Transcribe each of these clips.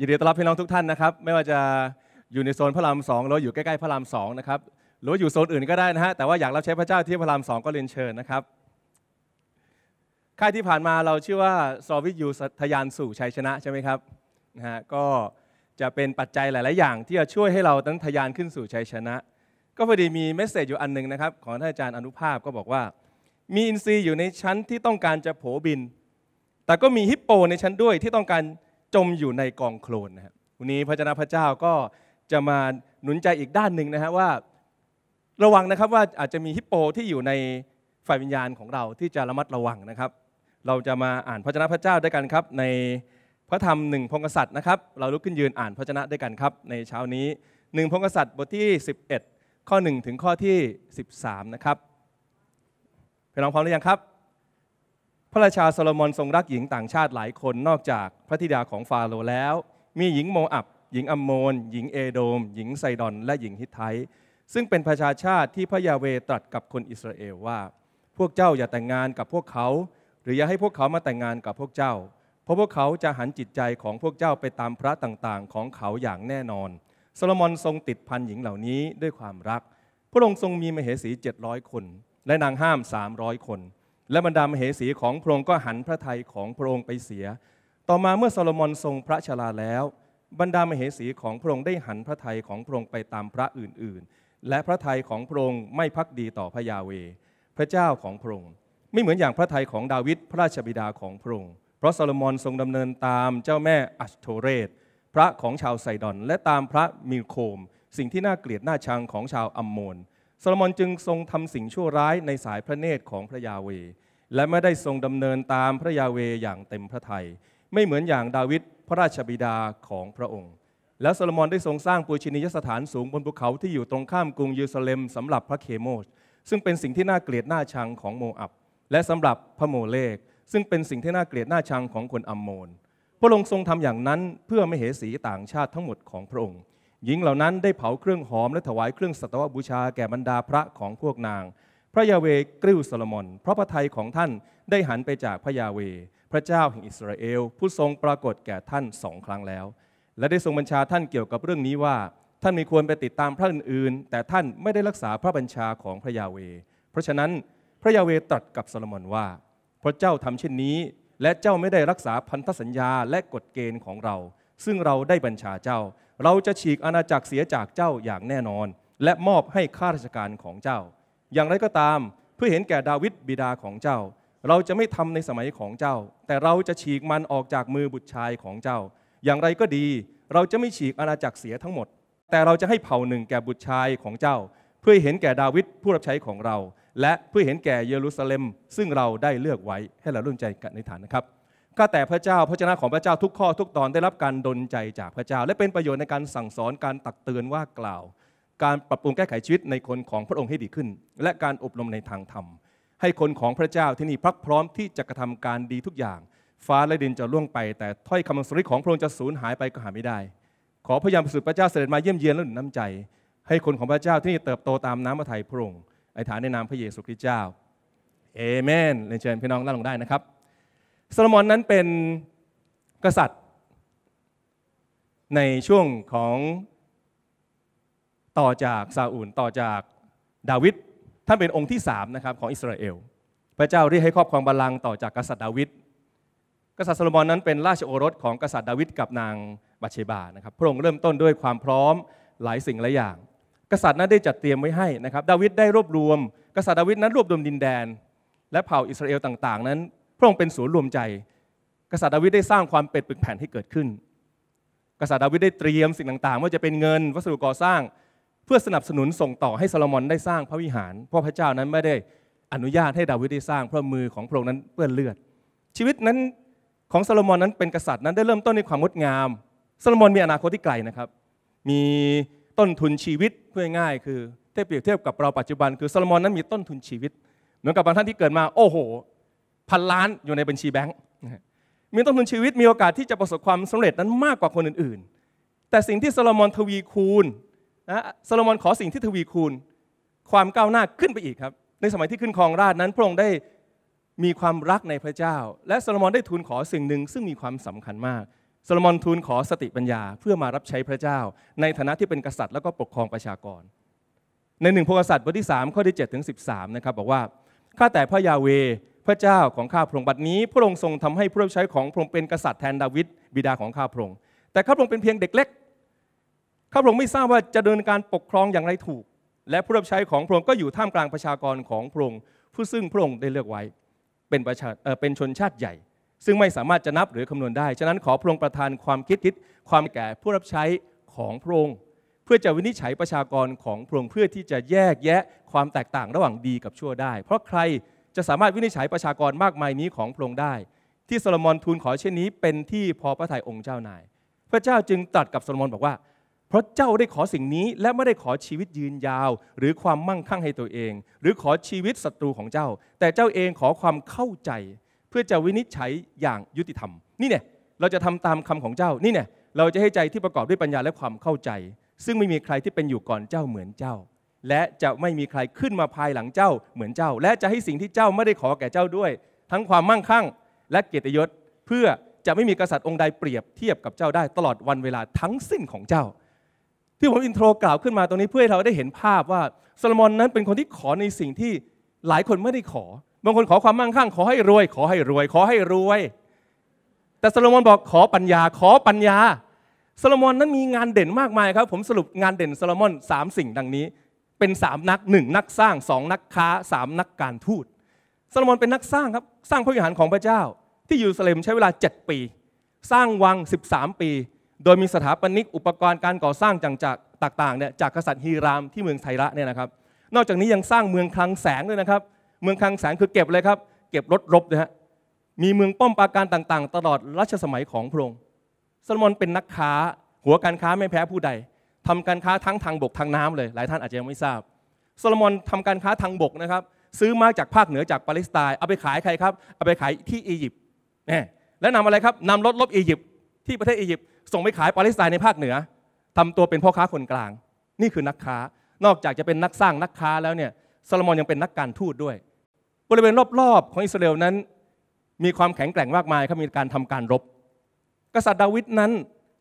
ยินดีต้อนรับพี่น้องทุกท่านนะครับ ไม่ว่าจะอยู่ในโซนพระรามสองหรืออยู่ใกล้ๆพระรามสองนะครับหรืออยู่โซนอื่นก็ได้นะฮะแต่ว่าอยากรับใช้พระเจ้าที่พระรามสองก็เรียนเชิญนะครับค่ายที่ผ่านมาเราชื่อว่าสวิตยูทยานสู่ชัยชนะใช่ไหมครับนะฮะก็จะเป็นปัจจัยหลายๆอย่างที่จะช่วยให้เราตั้งทยานขึ้นสู่ชัยชนะ ก็พอดีมีเมสเซจอยู่อันหนึ่งนะครับของท่านอาจารย์อนุภาพก็บอกว่า มีอินทรีย์อยู่ในชั้นที่ต้องการจะโผบิน แต่ก็มีฮิปโปในชั้นด้วยที่ต้องการจมอยู่ในกองโคลนนะครับวันนี้พระเจ้าพระเจ้าก็จะมาหนุนใจอีกด้านหนึ่งนะฮะว่าระวังนะครับว่าอาจจะมีฮิปโปที่อยู่ในฝ่ายวิญญาณของเราที่จะระมัดระวังนะครับ เราจะมาอ่านพระเจ้าพระเจ้าด้วยกันครับ ในพระธรรมหนึ่งพงศษัตร์นะครับ เราลุกขึ้นยืนอ่านพระเจ้าด้วยกันครับ ในเช้านี้หนึ่งพงศษัตร์บทที่ 11 ข้อ1ถึงข้อที่13นะครับพี่น้องพร้อมหรือยังครับพระราชาโซโลมอนทรงรักหญิงต่างชาติหลายคนนอกจากพระธิดาของฟาโรห์แล้ว มีหญิงโมอับ หญิงอัมโมนหญิงเอโดม หญิงไซดอนและหญิงฮิตไทซึ่งเป็นประชาชาติที่พระยาเวตรัสกับคนอิสราเอลว่า พวกเจ้าอย่าแต่งงานกับพวกเขา หรืออย่าให้พวกเขามาแต่งงานกับพวกเจ้าเพราะพวกเขาจะหันจิตใจของพวกเจ้าไปตามพระต่างๆ ของเขาอย่างแน่นอนโซโลมอนทรงติดพันหญิงเหล่านี้ด้วยความรักพระองค์ทรงมีมเหสี700คน และนางห้าม 300 คนและบรรดามเหสีของพระองค์ก็หันพระทัยของพระองค์ไปเสีย ต่อมาเมื่อโซโลมอนทรงพระชราแล้ว บรรดามเหสีของพระองค์ได้หันพระทัยของพระองค์ไปตามพระอื่นๆ และพระทัยของพระองค์ไม่พักดีต่อพระยาเว พระเจ้าของพระองค์ไม่เหมือนอย่างพระทัยของดาวิดพระราชบิดาของพระองค์ เพราะโซโลมอนทรงดำเนินตามเจ้าแม่อัชโทเรตพระของชาวไซดอนและตามพระมิลโคม สิ่งที่น่าเกลียดน่าชังของชาวอัมโมนโซโลมอนจึงทรงทำสิ่งชั่วร้ายในสายพระเนตรของพระยาเว และไม่ได้ทรงดำเนินตามพระยาเวอย่างเต็มพระทยัย ไม่เหมือนอย่างดาวิด พระราชบิดาของพระองค์ และโซโลมอนได้ทรงสร้างปูชนียสถานสูงบนภูเขาที่อยู่ตรงข้ามกรุงเยรูซาเล็มสำหรับพระเคโมชซึ่งเป็นสิ่งที่น่าเกลียดน่าชังของโมอับ และสำหรับพระโมเลกซึ่งเป็นสิ่งที่น่าเกลียดน่าชังของคนอัมโมน พระองค์ทรงทำอย่างนั้นเพื่อไม่เหสีต่างชาติทั้งหมดของพระองค์หญิงเหล่านั้นได้เผาเครื่องหอมและถวายเครื่องสัตวบูชาแก่บรรดาพระของพวกนาง พระยาเวกริ้วโซโลมอนพระพระทัยของท่านได้หันไปจากพระยาเวพระเจ้าแห่งอิสราเอลผู้ทรงปรากฏแก่ท่านสองครั้งแล้ว และได้ทรงบัญชาท่านเกี่ยวกับเรื่องนี้ว่า ท่านมีควรไปติดตามพระอื่น ๆ แต่ท่านไม่ได้รักษาพระบัญชาของพระยาเวเพราะฉะนั้นพระยาเวตรัสกับโซโลมอนว่าพระเจ้าทำเช่นนี้ และเจ้าไม่ได้รักษาพันธสัญญาและกฎเกณฑ์ของเรา ซึ่งเราได้บัญชาเจ้าเราจะฉีกอาณาจักรเสียจากเจ้าอย่างแน่นอน และมอบให้ข้าราชการของเจ้า อย่างไรก็ตามเพื่อเห็นแก่ดาวิดบิดาของเจ้า เราจะไม่ทำในสมัยของเจ้า แต่เราจะฉีกมันออกจากมือบุตรชายของเจ้า อย่างไรก็ดี เราจะไม่ฉีกอาณาจักรเสียทั้งหมด แต่เราจะให้เผ่าหนึ่งแก่บุตรชายของเจ้า เพื่อเห็นแก่ดาวิดผู้รับใช้ของเรา และเพื่อเห็นแก่เยรูซาเล็ม ซึ่งเราได้เลือกไว้ให้เราร่นใจกันในฐานนะครับก็แต่พระเจ้าพระเจ้าของพระเจ้าทุกข้อทุกตอนได้รับการดลใจจากพระเจ้าและเป็นประโยชน์ในการสั่งสอนการตักเตือนว่ากล่าว การปรับปรุงแก้ไขชีวิตในคนของพระองค์ให้ดีขึ้นและการอบรมในทางธรรมให้คนของพระเจ้าที่นี่พักพร้อมที่จะกระทำการดีทุกอย่างฟ้าและดินจะล่วงไปแต่ถ้อยคำสุริของพระองค์จะสูญหายไปก็หาไม่ได้ขอพยายามประสุดพระเจ้าเสด็จมาเยี่ยมเยียนและหนุนน้ำใจให้คนของพระเจ้าที่นี่เติบโตตามน้ำพระทัยพระองค์ในฐานในนามพระเยซูคริสต์เจ้าเอเมนเรียนเชิญพี่น้องนั่งลงได้นะครับซซโลมอนนั้นเป็นกษัตริย์ในช่วงของต่อจากซาอูลต่อจากดาวิดท่านเป็นองค์ที่สามนะครับของอิสราเอลพระเจ้าเรียกให้ครอบครองบัลลังก์ต่อจากกษัตริย์ดาวิดกษัตริย์ซซโลมอนนั้นเป็นราชโอรสของกษัตริย์ดาวิดกับนางบาเชบานะครับ พระองค์เริ่มต้นด้วยความพร้อมหลายสิ่งหลายอย่าง กษัตริย์นั้นได้จัดเตรียมไว้ให้นะครับดาวิดได้รวบรวมกษัตริย์ดาวิดนั้นรวบรวมดินแดน และเผ่าอิสราเอลต่างๆนั้นระองค์เป็นศูนย์รวมใจกษัตริย์ดาวิดได้สร้างความเป็นปึกแผ่นให้เกิดขึ้น กษัตริย์ดาวิดได้เตรียมสิ่งต่างๆ ว่าจะเป็นเงินวัสดุก่อสร้างเพื่อสนับสนุนส่งต่อให้ซาโลมอนได้สร้างพระวิหาร เพราะพระเจ้านั้นไม่ได้อนุญาตให้ดาวิดได้สร้างเพราะมือของพระองค์นั้นเปื้อนเลือด ชีวิตนั้นของซาโลมอนนั้นเป็นกษัตริย์นั้นได้เริ่มต้นในความงดงาม ซาโลมอนมีอนาคตที่ไกลนะครับ มีต้นทุนชีวิตเพื่อง่ายคือเทียบเปรียบเทียบกับเราปัจจุบัน คือซาโลมอนนั้นมีต้นทุนชีวิตเหมือนกับบางท่านที่เกิดมาโอ้โหพันล้านอยู่ในบัญชีแบงก์มีต้นทุนชีวิตมีโอกาสที่จะประสบความสำเร็จนั้นมากกว่าคนอื่นๆแต่สิ่งที่โซโลมอนทวีคูณนะโซโลมอนขอสิ่งที่ทวีคูณความก้าวหน้าขึ้นไปอีกครับ ในสมัยที่ขึ้นครองราชนั้นพระองค์ได้มีความรักในพระเจ้า และโซโลมอนได้ทูลขอสิ่งหนึ่ง ซึ่งมีความสำคัญมากโซโลมอนทูลขอสติปัญญาเพื่อมารับใช้พระเจ้า ในฐานะที่เป็นกษัตริย์แล้วก็ปกครองประชากร ในหนึ่งพงศษัตริย์บทที่ 3 ข้อที่7ถึง13นะครับบอกว่าข้าแต่พระยาเวพระเจ้าของข้าพระองค์บัดนี้พระองค์ทรงทำให้ผู้รับใช้ของพระองค์เป็นกษัตริย์แทนดาวิดบิดาของข้าพระองค์แต่ข้าพระองค์เป็นเพียงเด็กเล็กข้าพระองค์ไม่ทราบว่าจะดำเนินการปกครองอย่างไรถูก และผู้รับใช้ของพระองค์ก็อยู่ท่ามกลางประชากรของพระองค์ผู้ซึ่งพระองค์ได้เลือกไว้เป็นประชาเป็นชนชาติใหญ่ ซึ่งไม่สามารถจะนับหรือคำนวณได้ ฉะนั้นขอพระองค์ประทานความคิดคิดความแก่ผู้รับใช้ของพระองค์เพื่อจะวินิจฉัยประชากรของพระองค์เพื่อที่จะแยกแยะความแตกต่างระหว่างดีกับชั่วได้ เพราะใครจะสามารถวินิจฉัยประชากรมากมายนี้ของพระองค์ได้ ที่โซโลมอนทูลขอเช่นนี้เป็นที่พอพระทัยองค์เจ้านายพระเจ้าจึงตรัสกับโซโลมอนบอกว่าเพราะเจ้าได้ขอสิ่งนี้และไม่ได้ขอชีวิตยืนยาว หรือความมั่งคั่งให้ตัวเอง หรือขอชีวิตศัตรูของเจ้า แต่เจ้าเองขอความเข้าใจ เพื่อจะวินิจฉัยอย่างยุติธรรมนี่เนี่ยเราจะทำตามคำของเจ้านี่เนี่ยเราจะให้ใจที่ประกอบด้วยปัญญาและความเข้าใจ ซึ่งไม่มีใครที่เป็นอยู่ก่อนเจ้าเหมือนเจ้าและจะไม่มีใครขึ้นมาภายหลังเจ้าเหมือนเจ้า และจะให้สิ่งที่เจ้าไม่ได้ขอแก่เจ้าด้วย ทั้งความมั่งคั่งและเกียรติยศ เพื่อจะไม่มีกษัตริย์องค์ใดเปรียบเทียบกับเจ้าได้ตลอดวันเวลาทั้งสิ้นของเจ้า ที่ผมอินโทรกล่าวขึ้นมาตรงนี้เพื่อให้เราได้เห็นภาพว่าโซโลมอนนั้นเป็นคนที่ขอในสิ่งที่หลายคนไม่ได้ขอบางคนขอความมั่งคั่ง ขอให้รวยขอให้รวย ขอให้รวย แต่โซโลมอนบอกขอปัญญาขอปัญญาโซโลมอนนั้นมีงานเด่นมากมายครับผมสรุปงานเด่นโซโลมอน3สิ่งดังนี้เป็นสามนักหนึ่งนักสร้างสองนักค้าสามนักการทูตซาโลมอนเป็นนักสร้างครับสร้างพระวิหารของพระเจ้าที่เยรูซาเล็มใช้เวลา 7 ปี สร้างวัง 13 ปี โดยมีสถาปนิกอุปกรณ์การก่อสร้างจากต่างๆเนี่ยจากกษัตริย์ฮีรามที่เมืองไทระเนี่ยนะครับ นอกจากนี้ยังสร้างเมืองคลังแสงด้วยนะครับเมืองคลังแสงคือเก็บเลยครับเก็บรถรบนะฮะมีเมืองป้อมปราการต่างๆ ตลอดรัชสมัยของพระองค์ซาโลมอนเป็นนักค้าหัวการค้าไม่แพ้ผู้ใดทำการค้าทั้งทางบกทางน้ำเลยหลายท่านอาจจะยังไม่ทราบโซโลมอนทำการค้าทางบกนะครับ ซื้อมาจากภาคเหนือจากปาเลสไตน์เอาไปขายใครครับเอาไปขายที่อียิปต์นี่แล้วนำอะไรครับนำรถลบอียิปต์ที่ประเทศอียิปต์ส่งไปขายปาเลสไตน์ในภาคเหนือ ทำตัวเป็นพ่อค้าคนกลาง นี่คือนักค้า นอกจากจะเป็นนักสร้างนักค้าแล้วเนี่ยโซโลมอนยังเป็นนักการทูตด้วย บริเวณรอบๆของอิสราเอลนั้น มีความแข็งแกร่งมากมายครับมีการทำการรบ กษัตริย์ดาวิดนั้น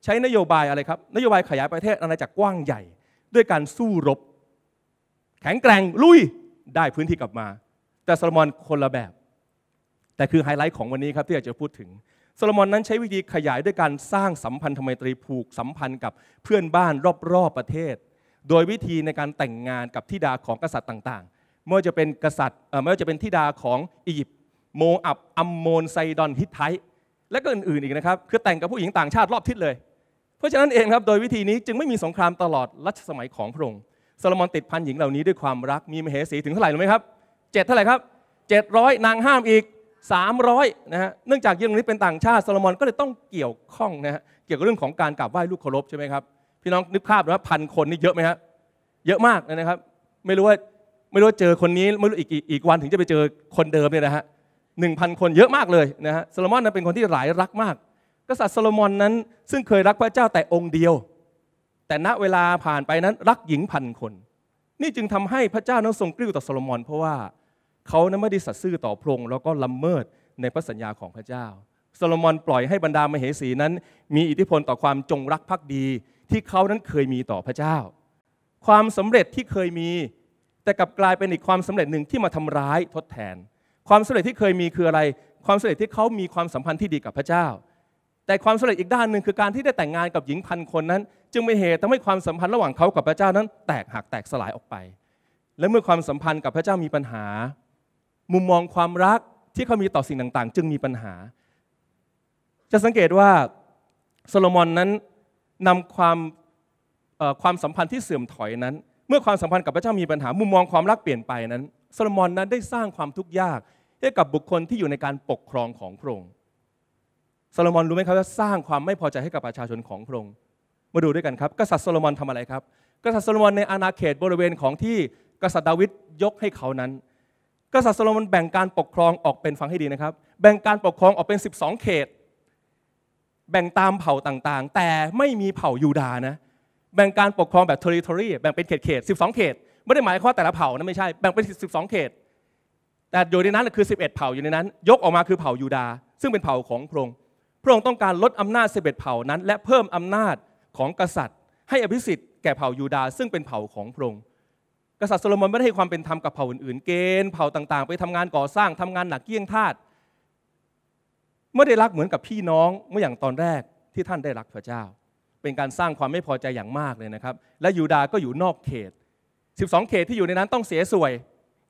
ใช้นโยบายอะไรครับ นโยบายขยายประเทศอาณาจักรกว้างใหญ่ด้วยการสู้รบ แข็งแกร่งลุยได้พื้นที่กลับมา แต่ซาลมอนคนละแบบ แต่คือไฮไลท์ของวันนี้ครับ ที่อยากจะพูดถึงซาลมอนนั้นใช้วิธีขยายด้วยการสร้างสัมพันธไมตรีผูกสัมพันธ์กับเพื่อนบ้านรอบๆประเทศ โดยวิธีในการแต่งงานกับทิดาของกษัตริย์ต่างๆ เมื่อจะเป็นกษัตริย์เมื่อจะเป็นทิดาของอียิปต์โมอับอัมโมนไซดอนฮิตไทและก็อื่นๆอีกนะครับคือแต่งกับผู้หญิงต่างชาติรอบทิศเลยเพราะฉะนั้นเองครับโดยวิธีนี้จึงไม่มีสงครามตลอดรัชสมัยของพระองค์โซโลมอนติดพันหญิงเหล่านี้ด้วยความรักมีมเหสี ถึงเท่าไหร่รู้ไหมครับเจ็ดเท่าไหร่ครับเจ็ดร้อยนางห้ามอีก 300นะฮะเนื่องจากยิ่งนี้เป็นต่างชาติโซโลมอนก็เลยต้องเกี่ยวข้องนะฮะเกี่ยวกับเรื่องของการกราบไหว้ลูกเคารพใช่ไหมครับ พี่น้องนึกภาพว่าพันคนนี่เยอะไหมฮะเยอะมากนะครับไม่รู้ว่าไม่รู้ว่าเจอคนนี้ไม่รู้อีกอีกวันถึงจะไปเจอคนเดิมเนี่ยนะฮะหนึ่งพันคนเยอะมากเลยนะฮะโซโลมอนนั้นเป็นคนที่หลายรักมากกษัตริย์โซโลมอนนั้นซึ่งเคยรักพระเจ้าแต่องค์เดียว แต่ณเวลาผ่านไปนั้นรักหญิงพันคน นี่จึงทำให้พระเจ้านั้นทรงกริ้วต่อโซโลมอน เพราะว่าเขานั้นไม่ได้สัตย์ซื่อต่อพระองค์แล้วก็ละเมิดในพระสัญญาของพระเจ้าโซโลมอนปล่อยให้บรรดามเหสีนั้น มีอิทธิพลต่อความจงรักภักดี ที่เขานั้นเคยมีต่อพระเจ้า ความสำเร็จที่เคยมี แต่กลับกลายเป็นอีกความสำเร็จหนึ่งที่มาทำร้ายทดแทน ความสำเร็จที่เคยมีคืออะไร ความสำเร็จที่เขามีความสัมพันธ์ที่ดีกับพระเจ้าแต่ความสำเร็จอีกด้านหนึ่งคือการที่ได้แต่งงานกับหญิงพันคนนั้น จึงเป็นเหตุทำให้ความสัมพันธ์ระหว่างเขากับพระเจ้านั้น แตกหักแตกสลายออกไป และเมื่อความสัมพันธ์กับพระเจ้ามีปัญหา มุมมองความรักที่เขามีต่อสิ่งต่างๆ จึงมีปัญหา จะสังเกตว่าโซโลมอนนั้นนำความความสัมพันธ์ที่เสื่อมถอยนั้น เมื่อความสัมพันธ์กับพระเจ้ามีปัญหา มุมมองความรักเปลี่ยนไปนั้นโซโลมอนนั้นได้สร้างความทุกข์ยากให้กับบุคคลที่อยู่ในการปกครองของพระองค์ซาโลมอนรู้ไหมครับว่าสร้างความไม่พอใจให้กับประชาชนของพระองค์มาดูด้วยกันครับกษัตริย์ซาโลมอนทำอะไรครับ กษัตริย์ซาโลมอนในอาณาเขตบริเวณของที่กษัตริย์ดาวิดยกให้เขานั้น กษัตริย์ซาโลมอนแบ่งการปกครองออกเป็นฟังให้ดีนะครับแบ่งการปกครองออกเป็น 12 เขต แบ่งตามเผ่าต่างๆ แต่ไม่มีเผ่ายูดานะแบ่งการปกครองแบบ territory แบ่งเป็นเขติบส12เขตไม่ได้หมายความแต่ละเผ่านะไม่ใช่แบ่งเป็น12เขตแต่อยู่ในนั้นคือ 11 เผ่าอยู่ในนั้น ยกออกมาคือเผ่ายูดา ซึ่งเป็นเผ่าของพระองค์พระองค์ต้องการลดอำนาจเสเบ็ดเผ่านั้น และเพิ่มอำนาจของกษัตริย์ ให้อภิสิทธิ์แก่เผ่ายูดาซึ่งเป็นเผ่าของพระองค์กษัตริย์โซโลมอนไม่ได้ให้ความเป็นธรรมกับเผ่าอื่น ๆเกณฑ์เผ่าต่างๆ ไปทำงานก่อสร้างทำงานหนักเกี่ยงทาสไม่ได้รักเหมือนกับพี่น้องเมื่ออย่างตอนแรกที่ท่านได้รักพระเจ้า เป็นการสร้างความไม่พอใจอย่างมากเลยนะครับและยูดาห์ก็อยู่นอกเขต 12 เขตที่อยู่ในนั้นต้องเสียสวย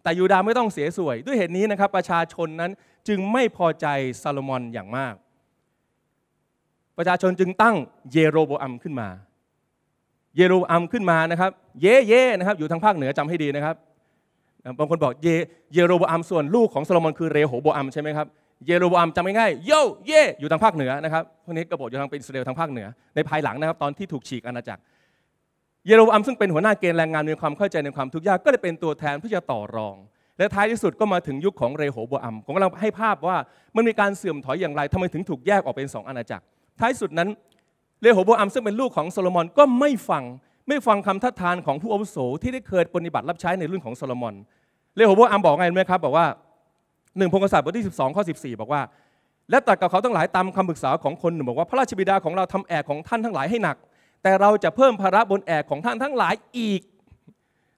แต่ยูดาห์ไม่ต้องเสียสวย ด้วยเหตุนี้นะครับประชาชนนั้นจึงไม่พอใจซาโลมอนอย่างมากประชาชนจึงตั้งเยโรโบอัมขึ้นมา เยโรโบอัมขึ้นมานะครับ เย่เย่นะครับ อยู่ทางภาคเหนือจำให้ดีนะครับ บางคนบอกเยเยโรโบอัมส่วนลูกของโซโลมอนคือเรโหโบอัมใช่ไหมครับ เยโรโบอัมจำง่ายๆโย เย่อยู่ทางภาคเหนือนะครับ พวกนี้กบฏอยู่ทางเป็นอิสราเอลทางภาคเหนือ ในภายหลังนะครับตอนที่ถูกฉีกอาณาจักร เยโรโบอัมซึ่งเป็นหัวหน้าเกณฑ์แรงงานในความเข้าใจในความทุกข์ยากก็เลยเป็นตัวแทนเพื่อจะต่อรอง และท้ายที่สุดก็มาถึงยุคของเรโหโบอัมผมกำลังให้ภาพว่า มันมีการเสื่อมถอยอย่างไร ทำไมถึงถูกแยกออกเป็นสองอาณาจักรท้ายสุดนั้นเลโฮโบอัมซึ่งเป็นลูกของโซโลมอนก็ไม่ฟังไม่ฟังคำทัดทานของผู้อาวุโสที่ได้เคยปฏิบัติรับใช้ในรุ่นของโซโลมอนเลโฮโบอัมบอกไงไหมครับบอกว่าหนึ่งพงศษบทที่ 12ข้อ14 บอกว่า และตัดกับเขาทั้งหลายตามคำปรึกษาของคนหนึ่งบอกว่าพระราชบิดาของเราทำแอกของท่านทั้งหลายให้หนัก แต่เราจะเพิ่มภาระบนแอกของท่านทั้งหลายอีก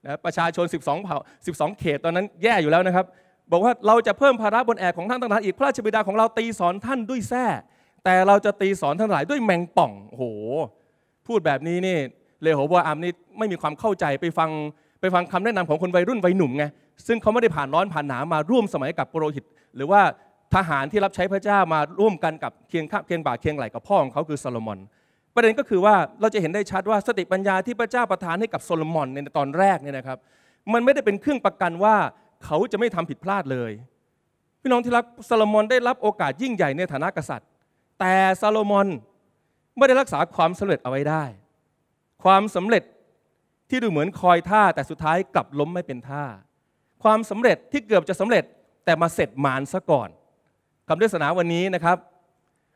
นะประชาชน 12เผ่า12 เขตตอนนั้นแย่อยู่แล้วนะครับบอกว่าเราจะเพิ่มภาระบนแอกของท่านทั้งหลายอีกพระราชบิดาของเราตีสอนท่านด้วยแส้แต่เราจะตีสอนทั้งหลายด้วยแมงป่องโห พูดแบบนี้นี่ เลโหบัวอามนี่ไม่มีความเข้าใจไปฟังไปฟังคำแนะนำของคนวัยรุ่นวัยหนุ่มไง ซึ่งเขาไม่ได้ผ่านร้อนผ่านหนามาร่วมสมัยกับโปรหิต หรือว่าทหารที่รับใช้พระเจ้ามาร่วมกันกับเคียงข้าเคียงบ่าเคียงไหลกับพ่อของเขา คือโซโลมอนประเด็นก็คือว่าเราจะเห็นได้ชัดว่าสติปัญญาที่พระเจ้าประทานให้กับโซโลมอนในตอนแรกเนี่ยนะครับ มันไม่ได้เป็นเครื่องประกันว่าเขาจะไม่ทำผิดพลาดเลย พี่น้องที่รักโซโลมอนได้รับโอกาสยิ่งใหญ่ในฐานะกษัตริย์แต่ซาโลมอนไม่ได้รักษาความสำเร็จเอาไว้ได้ ความสำเร็จที่ดูเหมือนคอยท่าแต่สุดท้ายกลับล้มไม่เป็นท่า ความสำเร็จที่เกือบจะสำเร็จแต่มาเสร็จมารซะก่อนคำเทศนาวันนี้นะครับ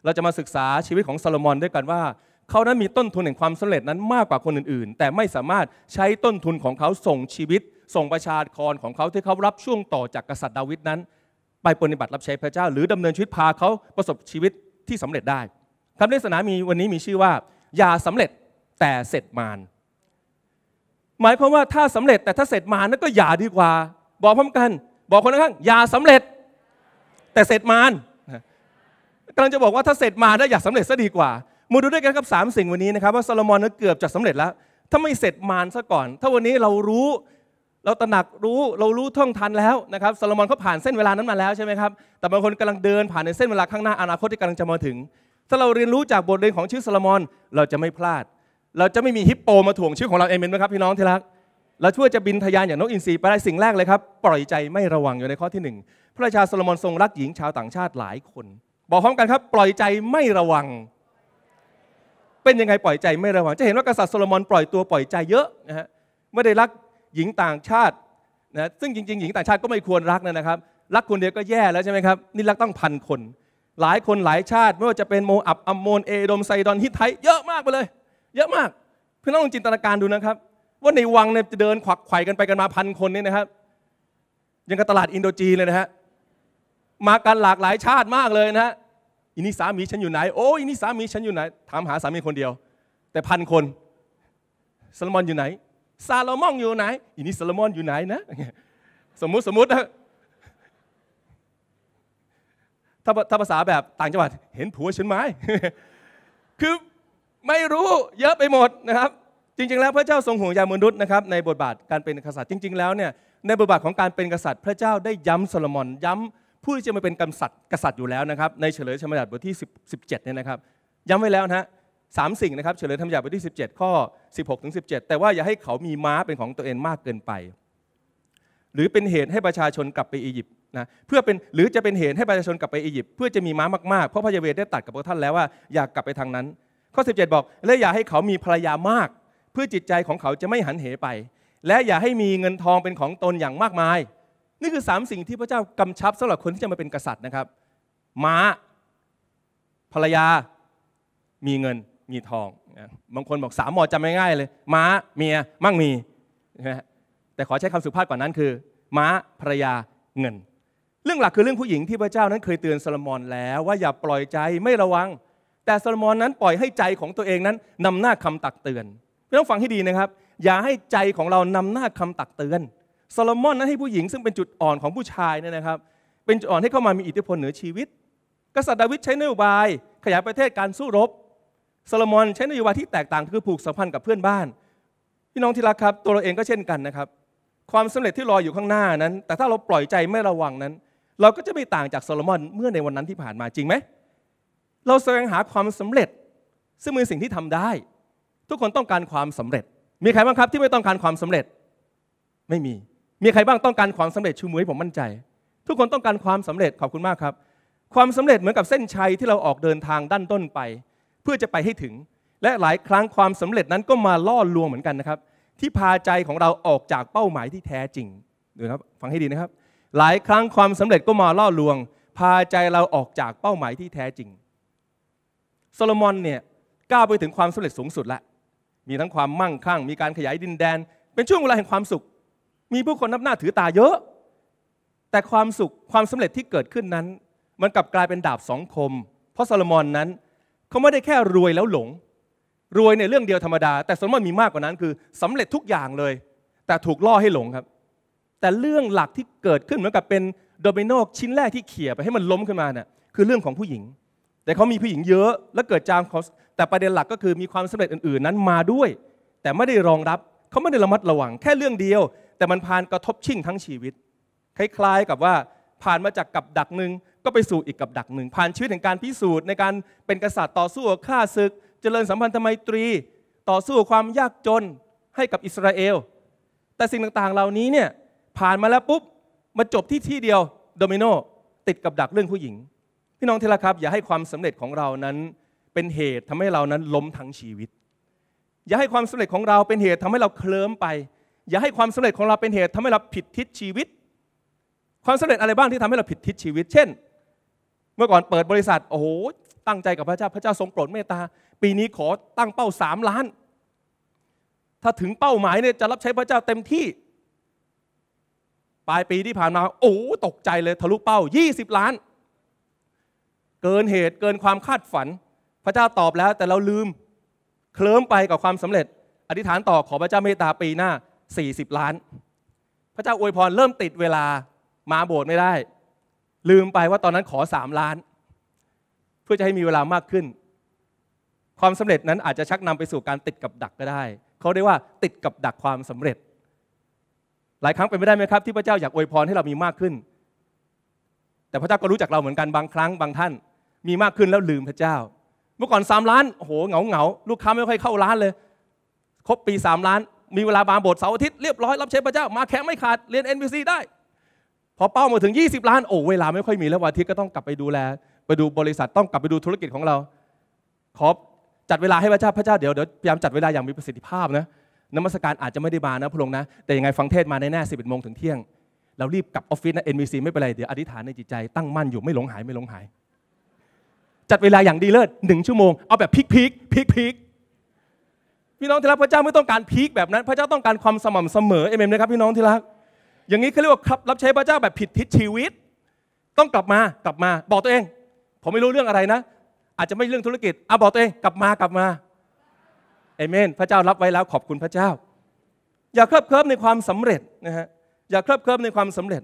เราจะมาศึกษาชีวิตของซาโลมอนด้วยกันว่า เขานั้นมีต้นทุนแห่งความสำเร็จนั้นมากกว่าคนอื่นๆ แต่ไม่สามารถใช้ต้นทุนของเขาส่งชีวิต ส่งประชากรของเขาที่เขารับช่วงต่อจากกษัตริย์ดาวิดนั้นไปปฏิบัติรับใช้พระเจ้าหรือดำเนินชีวิตพาเขาประสบชีวิตที่สำเร็จได้คำเทศนามีวันนี้มีชื่อว่า อย่าสำเร็จแต่เสร็จมารหมายความว่าถ้าสำเร็จแต่ถ้าเสร็จมารนั่นก็อย่าดีกว่า บอกพร้อมกัน บอกคนข้างอย่าสำเร็จแต่เสร็จมารกำลังจะบอกว่าถ้าเสร็จมานั้นอย่าสำเร็จซะดีกว่า มาดูด้วยกันครับสามสิ่งวันนี้นะครับว่าซซโลมอนนั้นเกือบจะสำเร็จแล้วถ้าไม่เสร็จมารซะก่อน ถ้าวันนี้เรารู้เราตระหนักรู้เรารู้ท่องทันแล้วนะครับซาโลมอนเขาผ่านเส้นเวลานั้นมาแล้วใช่ไหมครับแต่บางคนกำลังเดินผ่านในเส้นเวลาข้างหน้าอนาคตที่กำลังจะมาถึง ถ้าเราเรียนรู้จากบทเรียนของชื่อซาโลมอนเราจะไม่พลาด เราจะไม่มีฮิปโปมาถ่วงชื่อของเราเองไหมครับพี่น้องที่รักเราช่วยจะบินทยานอย่างนกอินทรีไปได้สิ่งแรกเลยครับ ปล่อยใจไม่ระวังอยู่ในข้อที่1พระราชาซซโลมอนทรงรักหญิงชาวต่างชาติหลายคน บอกพร้อมกันครับปล่อยใจไม่ระวัง เป็นยังไงปล่อยใจไม่ระวัง จะเห็นว่ากษัตริย์ซซโลมอนปล่อยตัวปล่อยใจเยอะนะฮะไม่ได้รักหญิงต่างชาตินะซึ่งจริงๆหญิงต่างชาติก็ไม่ควรรักนะครับ รักคนเดียวก็แย่แล้วใช่ไหมครับ นี่รักต้องพันคน หลายคนหลายชาติไม่ว่าจะเป็นโมอับอัมโมนเอโดมไซดอนฮิตไทเยอะมากไปเลย เยอะมาก เพื่อนต้องจินตนาการดูนะครับ ว่าในวังเนี่ยจะเดินขวักไขว่กันไปกันมาพันคนนี่นะครับ ยังกับตลาดอินโดจีนเลยนะฮะมากันหลากหลายชาติมากเลยนะฮะอินี่สามีฉันอยู่ไหนโอ้อินี่สามีฉันอยู่ไหนถามหาสามีคนเดียว แต่พันคนซาลมอนอยู่ไหนซาโลมอนอยู่ไหนอีนี่ซาโลมอนอยู่ไหนนะสมมุติสมมุตินะถ้าถ้าภาษาแบบต่างจังหวัด เห็นผัวฉันไหมคือไม่รู้เยอะไปหมดนะครับ จริง ๆ แล้วพระเจ้าทรงห่วงใยมนุษย์นะครับ ในบทบาทการเป็นกษัตริย์จริง ๆแล้วเนี่ยในบทบาทของการเป็นกษัตริย์ พระเจ้าได้ย้ำโซโลมอนย้ำผู้ที่จะมาเป็นกษัตริย์กษัตริย์อยู่แล้วนะครับในเฉลยชมดัตบทที่1 7เนี่ยนะครับ ย้ำไว้แล้วนะสามสิ่งนะครับเฉลยธรรมบาิบทที่17 ข้อ 16ถึงสิแต่ว่าอย่าให้เขามีม้าเป็นของตัวเองมากเกินไป หรือเป็นเหตุให้ประชาชนกลับไปอียิปต์นะเพื่อเป็นหรือจะเป็นเหตุให้ประชาชนกลับไปอียิปต์เพื่อจะมีม้ามากๆเพราะพระเยเวได้ตัดกับพวกท่านแล้วว่าอยาากลับไปทางนั้น ข้อ 17 บอกและอย่าให้เขามีภรรยามาก เพื่อจิตใจของเขาจะไม่หันเหไป และอย่าให้มีเงินทองเป็นของตนอย่างมากมาย นี่คือ 3 สิ่งที่พระเจ้ากำชับสำหรับคนที่จะมาเป็นกษัตริย์นะครับ ม้า ภรรยามีเงินมีทองบางคนบอกสามหมอจำง่ายๆเลย ม้าเมียมั่งมี แต่ขอใช้คำสุภาพกว่านั้นคือ ม้าภรยาเงิน เรื่องหลักคือเรื่องผู้หญิงที่พระเจ้านั้นเคยเตือนโซโลมอนแล้ว ว่าอย่าปล่อยใจไม่ระวัง แต่โซโลมอนนั้นปล่อยให้ใจของตัวเองนั้นนำหน้าคำตักเตือนต้องฟังให้ดีนะครับ อย่าให้ใจของเรานำหน้าคำตักเตือนโซโลมอนนั้นให้ผู้หญิงซึ่งเป็นจุดอ่อนของผู้ชายเนี่ยนะครับ เป็นจุดอ่อนให้เข้ามามีอิทธิพลเหนือชีวิต กษัตริย์ดาวิดใช้นโยบาย ขยายประเทศการสู้รบซาโลมอนใช้นโยบายที่แตกต่างคือผูกสัมพันธ์กับเพื่อนบ้าน พี่น้องที่รักครับตัวเราเองก็เช่นกันนะครับ ความสำเร็จที่รออยู่ข้างหน้านั้น แต่ถ้าเราปล่อยใจไม่ระวังนั้น เราก็จะไม่ต่างจากซาโลมอนเมื่อในวันนั้นที่ผ่านมาจริงไหมเราแสวงหาความสำเร็จ ซึ่งมือสิ่งที่ทำได้ ทุกคนต้องการความสำเร็จมีใครบ้างครับที่ไม่ต้องการความสำเร็จ ไม่มี มีใครบ้างต้องการความสำเร็จชูมือให้ผมมั่นใจ ทุกคนต้องการความสำเร็จขอบคุณมากครับความสำเร็จเหมือนกับเส้นชัยที่เราออกเดินทางด้านต้นไปพื่อจะไปให้ถึง และหลายครั้งความสำเร็จนั้นก็มาล่อลวงเหมือนกันนะครับที่พาใจของเราออกจากเป้าหมายที่แท้จริงดูครับ ฟังให้ดีนะครับ หลายครั้งความสำเร็จก็มาล่อลวง พาใจเราออกจากเป้าหมายที่แท้จริงโซโลมอนเนี่ยก้าวไปถึงความสำเร็จสูงสุดแล้วมีทั้งความมั่งคั่ง มีการขยายดินแดน เป็นช่วงเวลาแห่งความสุข มีผู้คนนับหน้าถือตาเยอะ แต่ความสุขความสำเร็จที่เกิดขึ้นนั้น มันกลับกลายเป็นดาบสองคม เพราะโซโลมอนนั้นเขาไม่ได้แค่รวยแล้วหลง รวยในเรื่องเดียวธรรมดา แต่สมมติมีมากกว่านั้นคือสำเร็จทุกอย่างเลย แต่ถูกล่อให้หลงครับ แต่เรื่องหลักที่เกิดขึ้นเหมือนกับเป็นโดมิโนชิ้นแรกที่เขี่ยไปให้มันล้มขึ้นมาเนี่ยคือเรื่องของผู้หญิง แต่เขามีผู้หญิงเยอะ และเกิดจามเขาแต่ประเด็นหลักก็คือมีความสำเร็จอื่นๆ นั้นมาด้วย แต่ไม่ได้รองรับเขาไม่ได้ระมัดระวัง แค่เรื่องเดียว แต่มันพานกระทบชิ่งทั้งชีวิต คล้าย ๆกับว่าผ่านมาจากกับดักหนึ่งก็ไปสู่อีกกับดักหนึ่ง ผ่านชีวิตแห่งการพิสูจน์ ในการเป็นกษัตริย์ต่อสู้ข้าศึก เจริญสัมพันธไมตรี ต่อสู้ความยากจนให้กับอิสราเอล แต่สิ่งต่างๆเหล่านี้เนี่ยผ่านมาแล้วปุ๊บ มาจบที่ที่เดียว โดมิโนติดกับดักเรื่องผู้หญิง พี่น้องที่รักครับ อย่าให้ความสำเร็จของเรานั้นเป็นเหตุทำให้เรานั้นล้มทั้งชีวิต อย่าให้ความสำเร็จของเราเป็นเหตุทำให้เราเคลิ้มไป อย่าให้ความสำเร็จของเราเป็นเหตุทำให้เราผิดทิศชีวิต ความสำเร็จอะไรบ้างที่ทำให้เราผิดทิศชีวิตเช่นเมื่อก่อนเปิดบริษัท โอ้โห ตั้งใจกับพระเจ้า พระเจ้าทรงโปรดเมตตา ปีนี้ขอตั้งเป้าสามล้าน ถ้าถึงเป้าหมายเนี่ยจะรับใช้พระเจ้าเต็มที่ ปลายปีที่ผ่านมา โอ้ตกใจเลยทะลุเป้า 20 ล้าน เกินเหตุ เกินความคาดฝัน พระเจ้าตอบแล้วแต่เราลืมเคลิ้มไปกับความสำเร็จ อธิษฐานต่อขอพระเจ้าเมตตาปีหน้า 40 ล้าน พระเจ้าอวยพรเริ่มติดเวลา มาโบสถ์ไม่ได้ลืมไปว่าตอนนั้นขอสามล้าน เพื่อจะให้มีเวลามากขึ้น ความสำเร็จนั้นอาจจะชักนำไปสู่การติดกับดักก็ได้ เขาเรียกว่าติดกับดักความสำเร็จ หลายครั้งเป็นไม่ได้ไหมครับ ที่พระเจ้าอยากอวยพรให้เรามีมากขึ้น แต่พระเจ้าก็รู้จักเราเหมือนกันบางครั้ง บางท่าน มีมากขึ้นแล้วลืมพระเจ้า เมื่อก่อนสามล้านโอ้โหเหงาเหงาลูกค้าไม่ค่อยเข้าร้านเลย ครบปีสามล้าน มีเวลาบาโบสเสาร์อาทิตย์เรียบร้อยรับใช้พระเจ้า มาแข่งไม่ขาดเรียน NBC ได้พอเป้ามาถึง 20 ล้าน โอ้ เวลาไม่ค่อยมีแล้ววันอาทิตย์ก็ต้องกลับไปดูแล ไปดูบริษัทต้องกลับไปดูธุรกิจของเราขอจัดเวลาให้พระเจ้า พระเจ้าเดี๋ยวเดี๋ยวพยายามจัดเวลาอย่างมีประสิทธิภาพนะน้ำมศการอาจจะไม่ได้มานะพระองค์นะ แต่ยังไงฟังเทศมาแน่ๆสิบเอ็ดโมงถึงเที่ยงเรารีบกลับออฟฟิศนะเอ็นบีซีไม่เป็นไรเดี๋ยวอธิษฐานในจิตใจตั้งมั่นอยู่ไม่หลงหายไม่หลงหาย จัดเวลาอย่างดีเลิศหนึ่งชั่วโมงเอาแบบพลิกพลิกพลิกพลิกพี่น้องที่รักพระเจ้าไม่ต้องการพลิกแบบนั้น พระเจ้าต้องการความสม่ำเสมอเอเมนนะครับพี่น้องที่รักอย่างนี้เขาเรียกว่าครับรับใช้พระเจ้าแบบผิดทิศชีวิต ต้องกลับมากลับมาบอกตัวเอง ผมไม่รู้เรื่องอะไรนะ อาจจะไม่เรื่องธุรกิจอ่ะบอกตัวเองกลับมากลับมาเอเมนพระเจ้ารับไว้แล้วขอบคุณพระเจ้า อย่าเคลิบเคลิบในความสำเร็จนะฮะอย่าเคลิบเคลิบในความสำเร็จ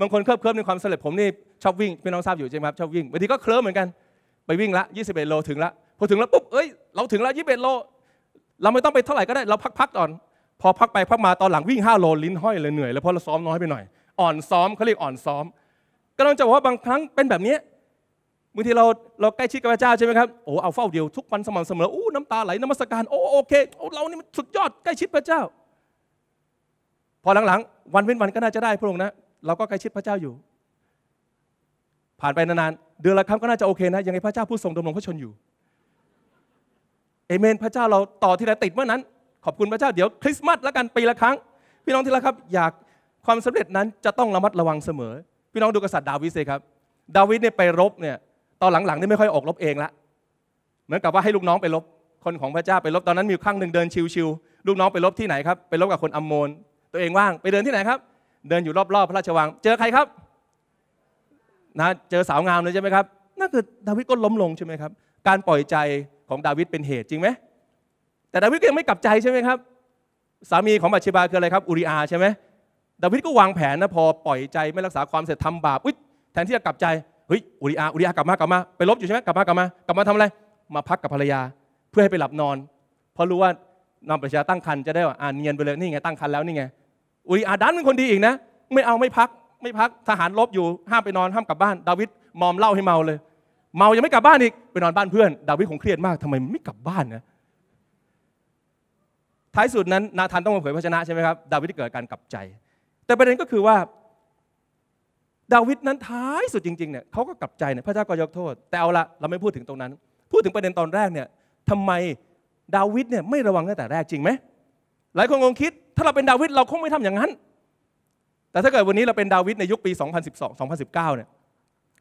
บางคนเคลิบเคลิบในความสำเร็จ ผมนี่ชอบวิ่งพี่น้องทราบอยู่ใช่ไหมครับชอบวิ่งบางทีก็เคลิบเหมือนกันไปวิ่งละ21 โลถึงละพอถึงแล้วปุ๊บเอ้ยเราถึงิลเอ21 โล เราไม่ต้องไปเท่าไหร่ก็ได้เราพักๆก่อนพอพักไปพักมาตอนหลังวิ่ง5โลลิ้นห้อยเลยเหนื่อยแล้วเพราะเราซ้อมน้อยไปหน่อย อ่อน ซ้อมเขาเรียกอ่อนซ้อม ก็ต้องจะบอกว่าบางครั้งเป็นแบบนี้บางทีเราเราใกล้ชิดกับพระเจ้าใช่ไหมครับโอ้เอาเฝ้า เดียวทุกวันสม่ำเสมออู้น้ำตาไหลน้ำมศการโอ้โอเคโอ้เรานี่มันสุดยอดใกล้ชิดพระเจ้า พอหลังๆ วันเว้นวันก็น่าจะได้พระองค์นะ เราก็ใกล้ชิดพระเจ้าอยู่ ผ่านไปนานๆเดือนละครั้งก็น่าจะโอเคนะยังไงพระเจ้าผู้ทรงดำรงพระชนอยู่เอเมนพระเจ้าเราต่อที่ไนติดเมื่อนั้นขอบคุณพระเจ้าเดี๋ยวคริสต์มาสแล้วกันปีละครั้ง พี่น้องที่รักครับอยากความสำเร็จนั้นจะต้องระมัดระวังเสมอ พี่น้องดูกษัตริย์ดาวิดสิครับดาวิดเนี่ยไปรบเนี่ยตอนหลังๆนี่ไม่ค่อยออกรบเองละเหมือนกับว่าให้ลูกน้องไปรบคนของพระเจ้าไปรบตอนนั้นมีครั้งหนึ่งเดินชิวๆลูกน้องไปรบที่ไหนครับไปรบกับคนอัมโมนตัวเองว่าง ไปเดินที่ไหนครับเดินอยู่รอบๆ พระราชวัง เจอใครครับนะเจอสาวงามเลยใช่ไหมครับนั่นคือดาวิดก็ล้มลงใช่ไหมครับ การปล่อยใจของดาวิดเป็นเหตุจริงไหมแต่ดาวิดก็ยังไม่กลับใจใช่ไหมครับสามีของบัตเชบาคืออะไรครับอุริอาใช่ไหมดาวิดก็วางแผนนะพอปล่อยใจไม่รักษาความเสร็จทำบาปอุ้ยแทนที่จะกลับใจเฮ้ยอุริอาอุริอากลับมากลับมาไปลบอยู่ใช่ไหมกลับมากลับมากลับมาทำอะไรมาพักกับภรรยา เพื่อให้ไปหลับนอนเพราะรู้ว่านำประชาตั้งคันจะได้ว่าอ่านเนียนไปเลยนี่ไงตั้งคันแล้วนี่ไงอุริอาดันเป็นคนดีอีกนะไม่เอาไม่พักไม่พักทหารลบอยู่ห้ามไปนอน ห้ามกลับบ้าน ดาวิดมอมเหล้าให้เมาเลย เมายังไม่กลับบ้านอีกไปนอนบ้านเพื่อน ดาวิดคงเครียดมากทำไมไม่กลับบ้านนะท้ายสุดนั้น นาธานต้องมาเผยพระชนะใช่ไหมครับดาวิดเกิดการกลับใจ แต่ประเด็นก็คือว่าดาวิดนั้นท้ายสุดจริงๆเนี่ยเขาก็กลับใจเนี่ยพระเจ้าก็ยกโทษแต่เอาละเราไม่พูดถึงตรงนั้น พูดถึงประเด็นตอนแรกเนี่ยทำไมดาวิดเนี่ยไม่ระวังตั้งแต่แรกจริงไหม หลายคนคงคิดถ้าเราเป็นดาวิดเราคงไม่ทำอย่างนั้น แต่ถ้าเกิดวันนี้เราเป็นดาวิดในยุคปี 2012 2019 เนี่ย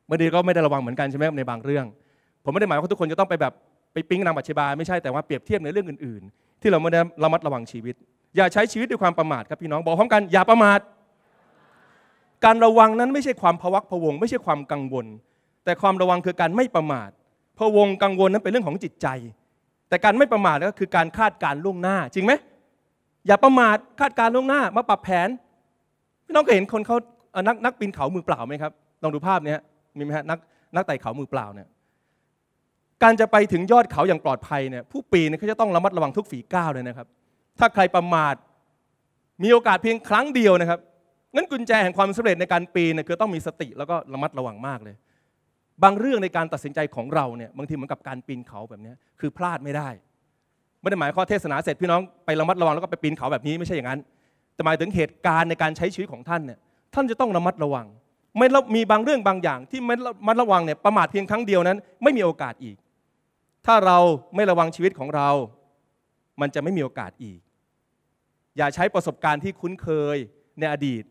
บางทีก็ไม่ได้ระวังเหมือนกันใช่ไหมในบางเรื่อง ผมไม่ได้หมายว่าทุกคนจะต้องไปแบบไปปิ๊งนางบัชบาไม่ใช่แต่ว่าเปรียบเทียบในเรื่องอื่นๆที่เราไม่ได้ระมัดระวังชีวิต อย่าใช้ชีวิตด้วยความประมาทครับพี่น้องบอกพร้อมกัน อย่าประมาทการระวังนั้นไม่ใช่ความพวักพวงไม่ใช่ความกังวลแต่ความระวังคือการไม่ประมาทพวงกังวลนั้นเป็นเรื่องของจิตใจ แต่การไม่ประมาทก็คือการคาดการล่วงหน้าจริงไหมอย่าประมาทคาดการล่วงหน้า มาปรับแผนพี่น้องเคยเห็นคนเขานักนักปีนเขามือเปล่าไหมครับลองดูภาพนี้มีไหมฮะนักนักไต่เขามือเปล่าเนี่ยการจะไปถึงยอดเขาอย่างปลอดภัยเนี่ยผู้ปีนเขาจะต้องระมัดระวังทุกฝีก้าวเลยนะครับ ถ้าใครประมาทมีโอกาสเพียงครั้งเดียวนะครับงั้นกุญแจแห่งความสำเร็จในการปีนเนี่ยคือต้องมีสติแล้วก็ระมัดระวังมากเลย บางเรื่องในการตัดสินใจของเราเนี่ยบางทีเหมือนกับการปีนเขาแบบนี้คือพลาดไม่ได้ไม่ได้หมายข้อเทศนาเสร็จพี่น้องไประมัดระวังแล้วก็ไปปีนเขาแบบนี้ไม่ใช่อย่างนั้นแต่หมายถึงเหตุการณ์ในการใช้ชีวิตของท่านเนี่ยท่านจะต้องระมัดระวังไม่มีบางเรื่องบางอย่างที่ไม่ระมัดระวังเนี่ยประมาทเพียงครั้งเดียวนั้น ไม่มีโอกาสอีกถ้าเราไม่ระวังชีวิตของเรา มันจะไม่มีโอกาสอีก อย่าใช้ประสบการณ์ที่คุ้นเคยในอดีต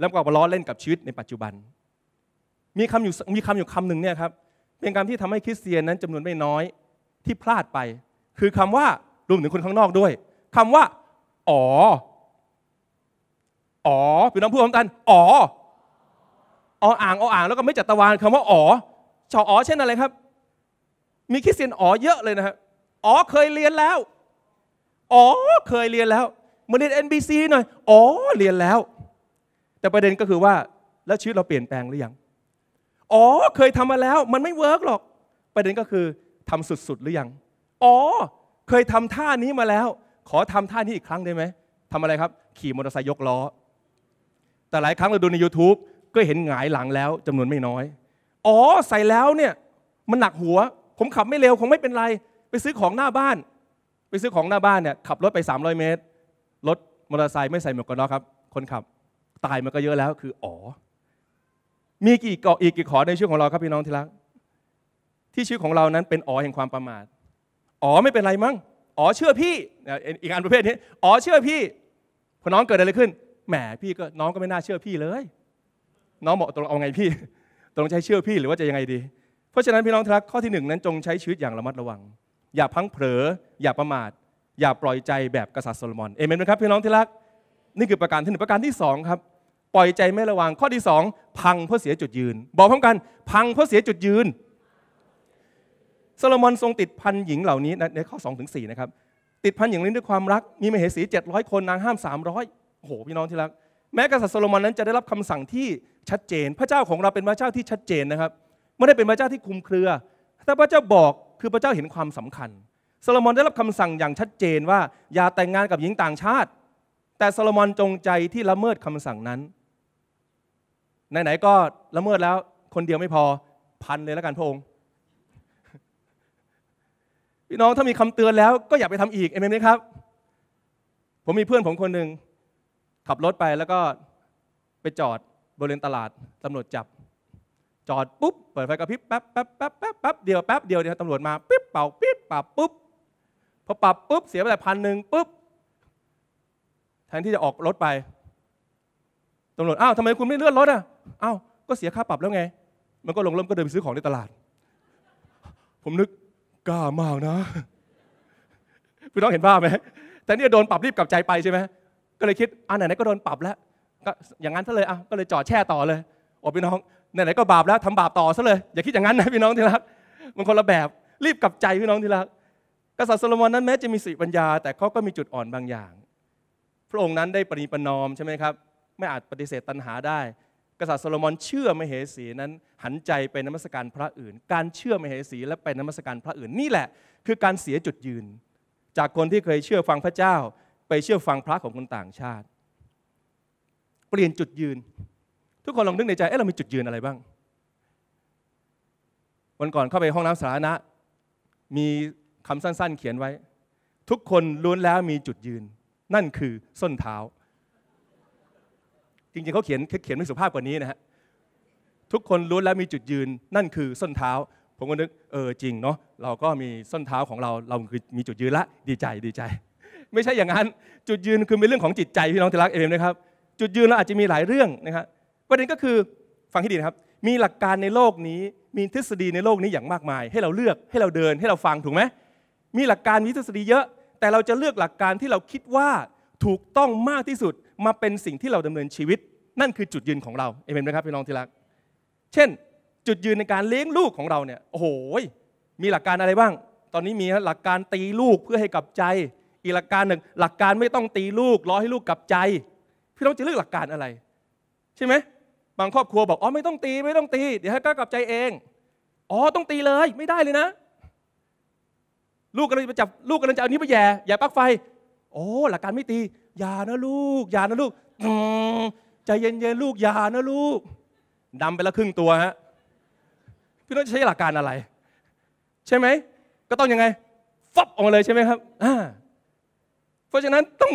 แล้วก็มาล้อเล่นกับชีวิตในปัจจุบัน มีคำอยู่มีคำอยู่คำหนึ่งเนี่ยครับ เป็นคำที่ทำให้คริสเตียนนั้นจำนวนไม่น้อย ที่พลาดไป คือคำว่า รวมถึงคนข้างนอกด้วย คำว่า อ๋อ อ๋อพี่น้องพูดพร้อมกัน อ๋ออ่าง อ๋ออ่าง แล้วก็ไม่จัดตะวานคำว่าอ๋อ ชออ๋อเช่นอะไรครับมีคริสเตียนอ๋อเยอะเลยนะฮะอ๋อเคยเรียนแล้ว อ๋อเคยเรียนแล้วมาเรียน NBC หน่อย อ๋อ เรียนแล้ว แต่ประเด็นก็คือว่า แล้วชีวิตเราเปลี่ยนแปลงหรือยัง อ๋อเคยทำมาแล้ว มันไม่เวิร์กหรอก ประเด็นก็คือทำสุด ๆ หรือยัง อ๋อ เคยทำท่านี้มาแล้ว ขอทำท่านี้อีกครั้งได้ไหมทำอะไรครับ ขี่มอเตอร์ไซค์ยกล้อ แต่หลายครั้งเราดูใน YouTube ก็เห็นหงายหลังแล้ว จำนวนไม่น้อย อ๋อ ใส่แล้วเนี่ย มันหนักหัวผมขับไม่เร็วคงไม่เป็นไร ไปซื้อของหน้าบ้าน ไปซื้อของหน้าบ้านเนี่ยขับรถไป 300 เมตร รถมอเตอร์ไซค์ไม่ใส่หมวกกันน็อกครับ คนขับตายมันก็เยอะแล้วคืออ๋อ มีกี่เกาะอีกกี่ขอในชื่อของเราครับพี่น้อง ที่รักที่ชื่อของเรานั้นเป็นอ๋อแห่งความประมาทอ๋อไม่เป็นไรมั้งอ๋อ เชื่อพี่อีกอันประเภทนี้ อ๋อเชื่อพี่พอน้องเกิดอะไรขึ้น แหมพี่ก็น้องก็ไม่น่าเชื่อพี่เลย น้องบอกตรงเอาไงพี่ตรงใจเชื่อพี่หรือว่าจะยังไงดีราะฉะนั้นพี่น้องทักข้อที่หนึ่งนั้นจงใช้ชีวิตอย่างระมัดระวัง อย่าพังเผลออย่าประมาท อย่าปล่อยใจแบบกษัตริย์โซโลมอนเอเมนไหมครับ พี่น้องที่รักนี่คือประการที่หนึ่งประการที่สองครับปล่อยใจไม่ระวังข้อที่สองพังเพราะเสียจุดยืน บอกพร้อมกันพังเพราะเสียจุดยืนโซโลมอนทรงติดพันหญิงเหล่านี้ในข้อ2ถึง4นะครับ ติดพันหญิงนี้ด้วยความรักมีมเหสี700 คนนางห้าม300โอ้โหพี่น้องที่รักแม้กษัตริย์โซโลมอนนั้นจะได้รับคำสั่งที่ชัดเจนพระเจ้าของเราเป็นพระเจ้าที่ชัดเจนนะครับไม่ได้เป็นพระเจ้าที่คุมเครือ แต่พระเจ้าบอก คือพระเจ้าเห็นความสำคัญโซโลมอนได้รับคำสั่งอย่างชัดเจนว่า อย่าแต่งงานกับหญิงต่างชาติ แต่โซโลมอนจงใจที่ละเมิดคำสั่งนั้น ไหนๆก็ละเมิดแล้ว คนเดียวไม่พอ พันเลยแล้วกันพระองค์พี่น้องถ้ามีคำเตือนแล้ว ก็อย่าไปทำอีกเอเมนไหมครับ ผมมีเพื่อนผมคนหนึ่งขับรถไปแล้วก็ไปจอดบริเวณตลาดตำรวจจับจอดปุ๊บเปิดไฟกระพริบแป๊บแป๊บแป๊บแป๊บแป๊บเดียวแป๊บเดียวเดียวตำรวจมาปิ๊บเป่าปิ๊บปรับปุ๊บพอปรับปุ๊บเสียไปแต่พันหนึ่งปุ๊บแทนที่จะออกรถไปตำรวจอ้าวทำไมคุณไม่เลื่อนรถอ่ะอ้าวก็เสียค่าปรับแล้วไง มันก็ลงรมก็เดินไปซื้อของในตลาด ผมนึกกล้ามากนะพี่น้องเห็นภาพไหมแต่นี่โดนปรับรีบกลับใจไปใช่ไหมก็เลยคิดอ่าไหนๆก็โดนปรับแล้วก็อย่างนั้นซะเลยอ่ะก็เลยจอดแช่ต่อเลยโอ้พี่น้องไหนๆก็บาปแล้วทำบาปต่อซะเลย อย่าคิดอย่างนั้นนะพี่น้องที่รักมันคนละแบบรีบกลับใจพี่น้องที่รักกษัตริย์โซโลมอนนั้นแม้จะมีสิปัญญา แต่เขาก็มีจุดอ่อนบางอย่าง พระองค์นั้นได้ปฏิปนอมใช่ไหมครับ ไม่อาจปฏิเสธตัณหาได้ กษัตริย์โซโลมอนเชื่อมเหสีนั้นหันใจไปนมัสการพระอื่น การเชื่อมเหสี และไปนมัสการพระอื่นนี่แหละ คือการเสียจุดยืน จากคนที่เคยเชื่อฟังพระเจ้า ไปเชื่อฟังพระของคนต่างชาติ เปลี่ยนจุดยืนทุกคนลองนึกในใจเอ๊ะเรามีจุดยืนอะไรบ้าง วันก่อนเข้าไปห้องน้ำสาธารณะมีคำสั้นๆเขียนไว้ ทุกคนล้วนแล้วมีจุดยืน นั่นคือส้นเท้า จริงๆเขาเขียนเขียนไม่สุภาพกว่านี้นะฮะทุกคนล้วนแล้วมีจุดยืน นั่นคือส้นเท้า ผมก็นึกเออจริงเนาะเราก็มีส้นเท้าของเราเราคือมีจุดยืนละ ดีใจดีใจ ไม่ใช่อย่างนั้น จุดยืนคือเป็นเรื่องของจิตใจพี่น้องที่รักเอมนะครับ จุดยืนเราอาจจะมีหลายเรื่องนะครับประเด็นก็คือฟังให้ดีนะครับ มีหลักการในโลกนี้มีทฤษฎีในโลกนี้อย่างมากมาย ให้เราเลือกให้เราเดินให้เราฟังถูกไหมมีหลักการมีทฤษฎีเยอะ แต่เราจะเลือกหลักการที่เราคิดว่าถูกต้องมากที่สุดมาเป็นสิ่งที่เราดำเนินชีวิต นั่นคือจุดยืนของเราเอเมนไหมครับพี่น้องที่รัก เช่น จุดยืนในการเลี้ยงลูกของเราเนี่ยโอ้โหมีหลักการอะไรบ้าง ตอนนี้มีหลักการตีลูกเพื่อให้กลับใจ อีกหลักการหนึ่งหลักการไม่ต้องตีลูกรอให้ลูกกลับใจพี่น้องจะเลือกหลักการอะไรใช่ไหมบางครอบครัวบอกอ๋อไม่ต้อง ตี ไม่ต้องตีเดี๋ยวให้ก้ากลับใจเองอ๋อต้องตีเลย ไม่ได้เลยนะ ลูกกำลังจะจับลูกกำลังจะเอานี้ไปแย่แย่ปลั๊กไฟ โอ้ หลักการไม่ตีอย่านะลูกอย่านะลูก ใจเย็นๆลูกอย่านะลูกดำไปละครึ่งตัวฮะพี่น้องใช้หลักการอะไร ใช่ไหมก็ต้องยังไงฟับออกมาเลยใช่ไหมครับเพราะฉะนั้นต้อง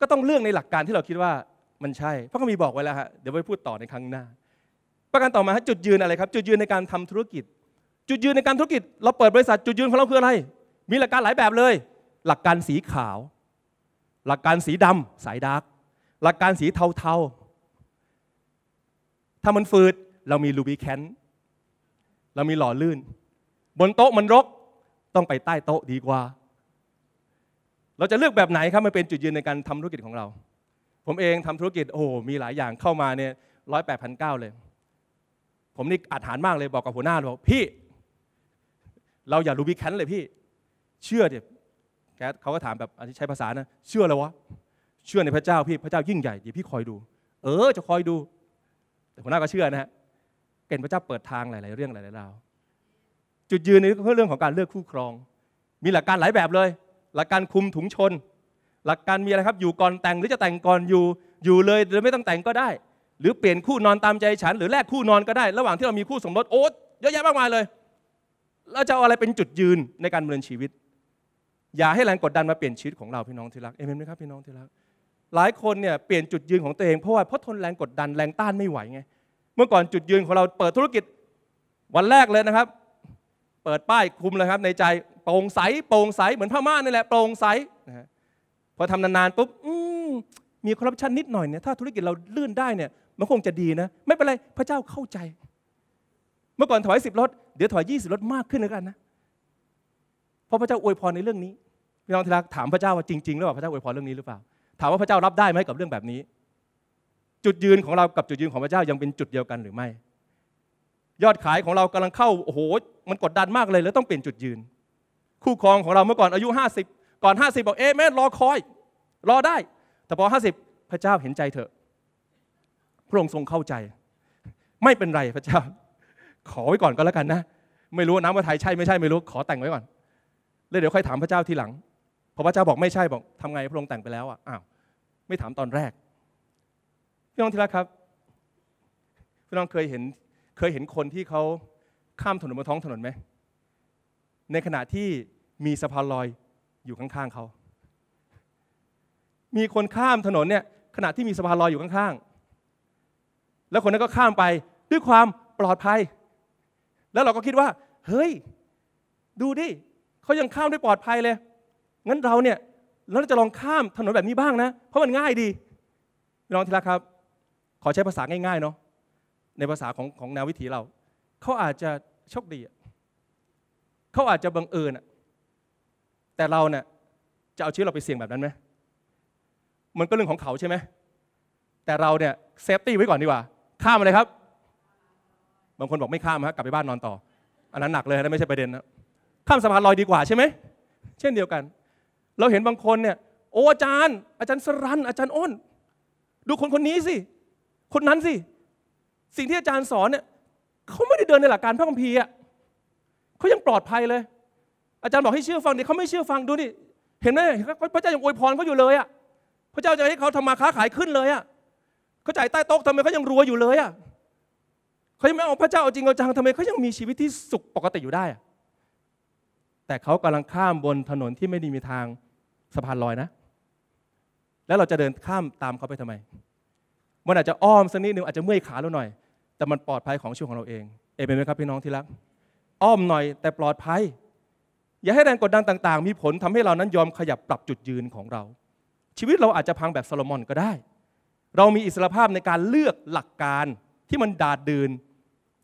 ก็ต้องเลือกในหลักการที่เราคิดว่ามันใช่พระคัมภีร์บอกไว้แล้วฮะเดี๋ยวไปพูดต่อในครั้งหน้าประการต่อมาฮะจุดยืนอะไรครับ จุดยืนในการทำธุรกิจ จุดยืนในการธุรกิจเราเปิดบริษัทจุดยืนของเราคืออะไรมีหลักการหลายแบบเลย หลักการสีขาว หลักการสีดำสายดาร์กหลักการสีเทาๆ ถ้ามันฟืดเรามีลูบิแคนเรามีหล่อลื่น บนโต๊ะมันรกต้องไปใต้โต๊ะดีกว่า เราจะเลือกแบบไหนครับมันเป็นจุดยืนในการทำธุรกิจของเราผมเองทำธุรกิจโอ้มีหลายอย่างเข้ามาเนี่ยร้อยแปดพันเก้าเลย ผมนี่อาถรรพ์มากเลยบอกกับหัวหน้าบอกพี่ เราอย่ารูบิคันเลยพี่ เชื่อเดี๋ยแกเขาก็ถามแบบอันนี้ใช้ภาษา นะ เชื่อเลยวะ เชื่อในพระเจ้าพี่ พระเจ้า ยิ่งใหญ่เดี๋ยวพี่คอยดู เออจะคอยดู แต่หัวหน้าก็เชื่อนะฮะเป็นพระเจ้าเปิดทางหลาย ๆ เรื่องหลายๆราวจุดยืนในเรื่องของการเลือกคู่ครอง มีหลักการหลายแบบเลยหลักการคุมถุงชนหลักการมีอะไรครับอยู่ก่อนแต่งหรือจะแต่งก่อนอยู่อยู่เลย หรือไม่ต้องแต่งก็ได้ หรือเปลี่ยนคู่นอนตามใจฉันหรือแลกคู่นอนก็ได้ ระหว่างที่เรามีคู่สมรสโอ๊ตเยอะแยะมากมายเลยเราจะเอาอะไรเป็นจุดยืนในการดำเนินชีวิต อย่าให้แรงกดดันมาเปลี่ยนชีวิตของเราพี่น้องที่รัก เอเมนไหมครับ พี่น้องที่รักหลายคนเนี่ยเปลี่ยนจุดยืนของตัวเองเพราะว่าเพราะทนแรงกดดันแรงต้านไม่ไหวไงเมื่อก่อนจุดยืนของเราเปิดธุรกิจ วันแรกเลยนะครับ เปิดป้ายคุมเลยครับ ในใจโปร่งใสโปร่งใสเหมือนพม่านี่แหละโปร่งใสนะฮะพอทำนานๆปุ๊บมีคอร์รัปชันนิดหน่อยเนี่ย ถ้าธุรกิจเราลื่นได้เนี่ย มันคงจะดีนะ ไม่เป็นไร พระเจ้าเข้าใจ เมื่อก่อนถอยสิบรถเดี๋ยวถอยยี่สิบรถมากขึ้นแล้วกันนะเพราะพระเจ้าอวยพรในเรื่องนี้พี่น้องที่รักถามพระเจ้าว่าจริงๆหรือเปล่าพระเจ้าอวยพรเรื่องนี้หรือเปล่า ถามว่าพระเจ้ารับได้ไหมกับเรื่องแบบนี้ จุดยืนของเรากับจุดยืนของพระเจ้ายังเป็นจุดเดียวกันหรือไม่ ยอดขายของเรากำลังเข้าโอ้โหมันกดดันมากเลยแล้วต้องเปลี่ยนจุดยืน คู่ครองของเราเมื่อก่อนอายุห้าสิบก่อน 50 บอกเอเมนรอ คอย รอ ได้ แต่ พอ 50 พระเจ้าเห็นใจ เถอะ พระองค์ ทรง เข้าใจ ไม่เป็นไร พระเจ้า ขอ ไว้ ก่อน ก็ แล้ว กัน นะ ไม่รู้ น้ำว่าไทย ใช่ ไม่ใช่ ไม่รู้ ขอแต่ง ไว้ ก่อนแล้วเดี๋ยวค่อย ถามพระเจ้าที หลัง พอ พระเจ้า บอก ไม่ใช่ บอกทำไง พระองค์ แต่ง ไปแล้ว อ่ะ อ้าว ไม่ถามตอนแรก พี่ น้อง ที่รักครับพี่น้องเคย เห็น เคย เห็น คน ที่เขาข้าม ถนนบนท้องถนนไหมใน ขณะ ที่ มีสะพานลอยอยู่ข้างๆเขา มีคนข้ามถนนเนี่ยขณะที่มีสะพานลอยอยู่ข้างๆ แล้วคนนั้นก็ข้ามไปด้วยความปลอดภัย แล้วเราก็คิดว่า เฮ้ย ดูดิเขายังข้ามด้วยปลอดภัยเลย งั้นเราเนี่ยเราจะลองข้ามถนนแบบนี้บ้างนะเพราะมันง่ายดีน้องทีละครับ ขอใช้ภาษาง่ายๆเนาะในภาษาของของแนววิถีเราเขาอาจจะโชคดีเขาอาจจะบังเอิญอะแต่เราเนี่ยจะเอาชีวิตเราไปเสี่ยงแบบนั้นไหมมันก็เรื่องของเขาใช่ไหม แต่เราเนี่ยเซฟตี้ไว้ก่อนดีกว่า ข้ามอะไรครับ บางคนบอกไม่ข้ามฮะกลับไปบ้านนอนต่อ อันนั้นหนักเลยนะไม่ใช่ประเด็นนะ ข้ามสะพานลอยดีกว่าใช่ไหม เช่นเดียวกัน เราเห็นบางคนเนี่ย โอ้อาจารย์ อาจารย์สรันอาจารย์อ้น ดูคนคนนี้สิ คนนั้นสิ สิ่งที่อาจารย์สอนเนี่ยเขาไม่ได้เดินในหลักการพระคัมภีร์อ่ะเขายังปลอดภัยเลยอาจารย์บอกให้เชื่อฟังดิเขาไม่เชื่อฟังดูนี่เห็นไหมพระเจ้ายังอวยพรเขาอยู่เลยอ่ะ พระเจ้าจะให้เขาทำมาค้าขายขึ้นเลยอ่ะ เขาจ่ายใต้โต๊ะทำไมเขายังรวยอยู่เลยอ่ะเขายังไม่เอาพระเจ้าเอาจริงเอาจังทำไมเขายังมีชีวิตที่สุขปกติอยู่ได้อ่ะแต่เขากำลังข้ามบนถนนที่ไม่ดีมีทางสะพานลอยนะ แล้วเราจะเดินข้ามตามเขาไปทำไม มันอาจจะอ้อมสักนิดนึงอาจจะเมื่อยขาเราหน่อย แต่มันปลอดภัยของชีวิตของเราเอง เอเมนไหมครับ พี่น้องที่รัก อ้อมหน่อย แต่ปลอดภัยอย่าให้แรงกดดันต่าง ๆ มีผลทำให้เรานั้นยอมขยับปรับจุดยืนของเรา ชีวิตเราอาจจะพังแบบโซโลมอนก็ได้ เรามีอิสรภาพในการเลือกหลักการที่มันดาดดืน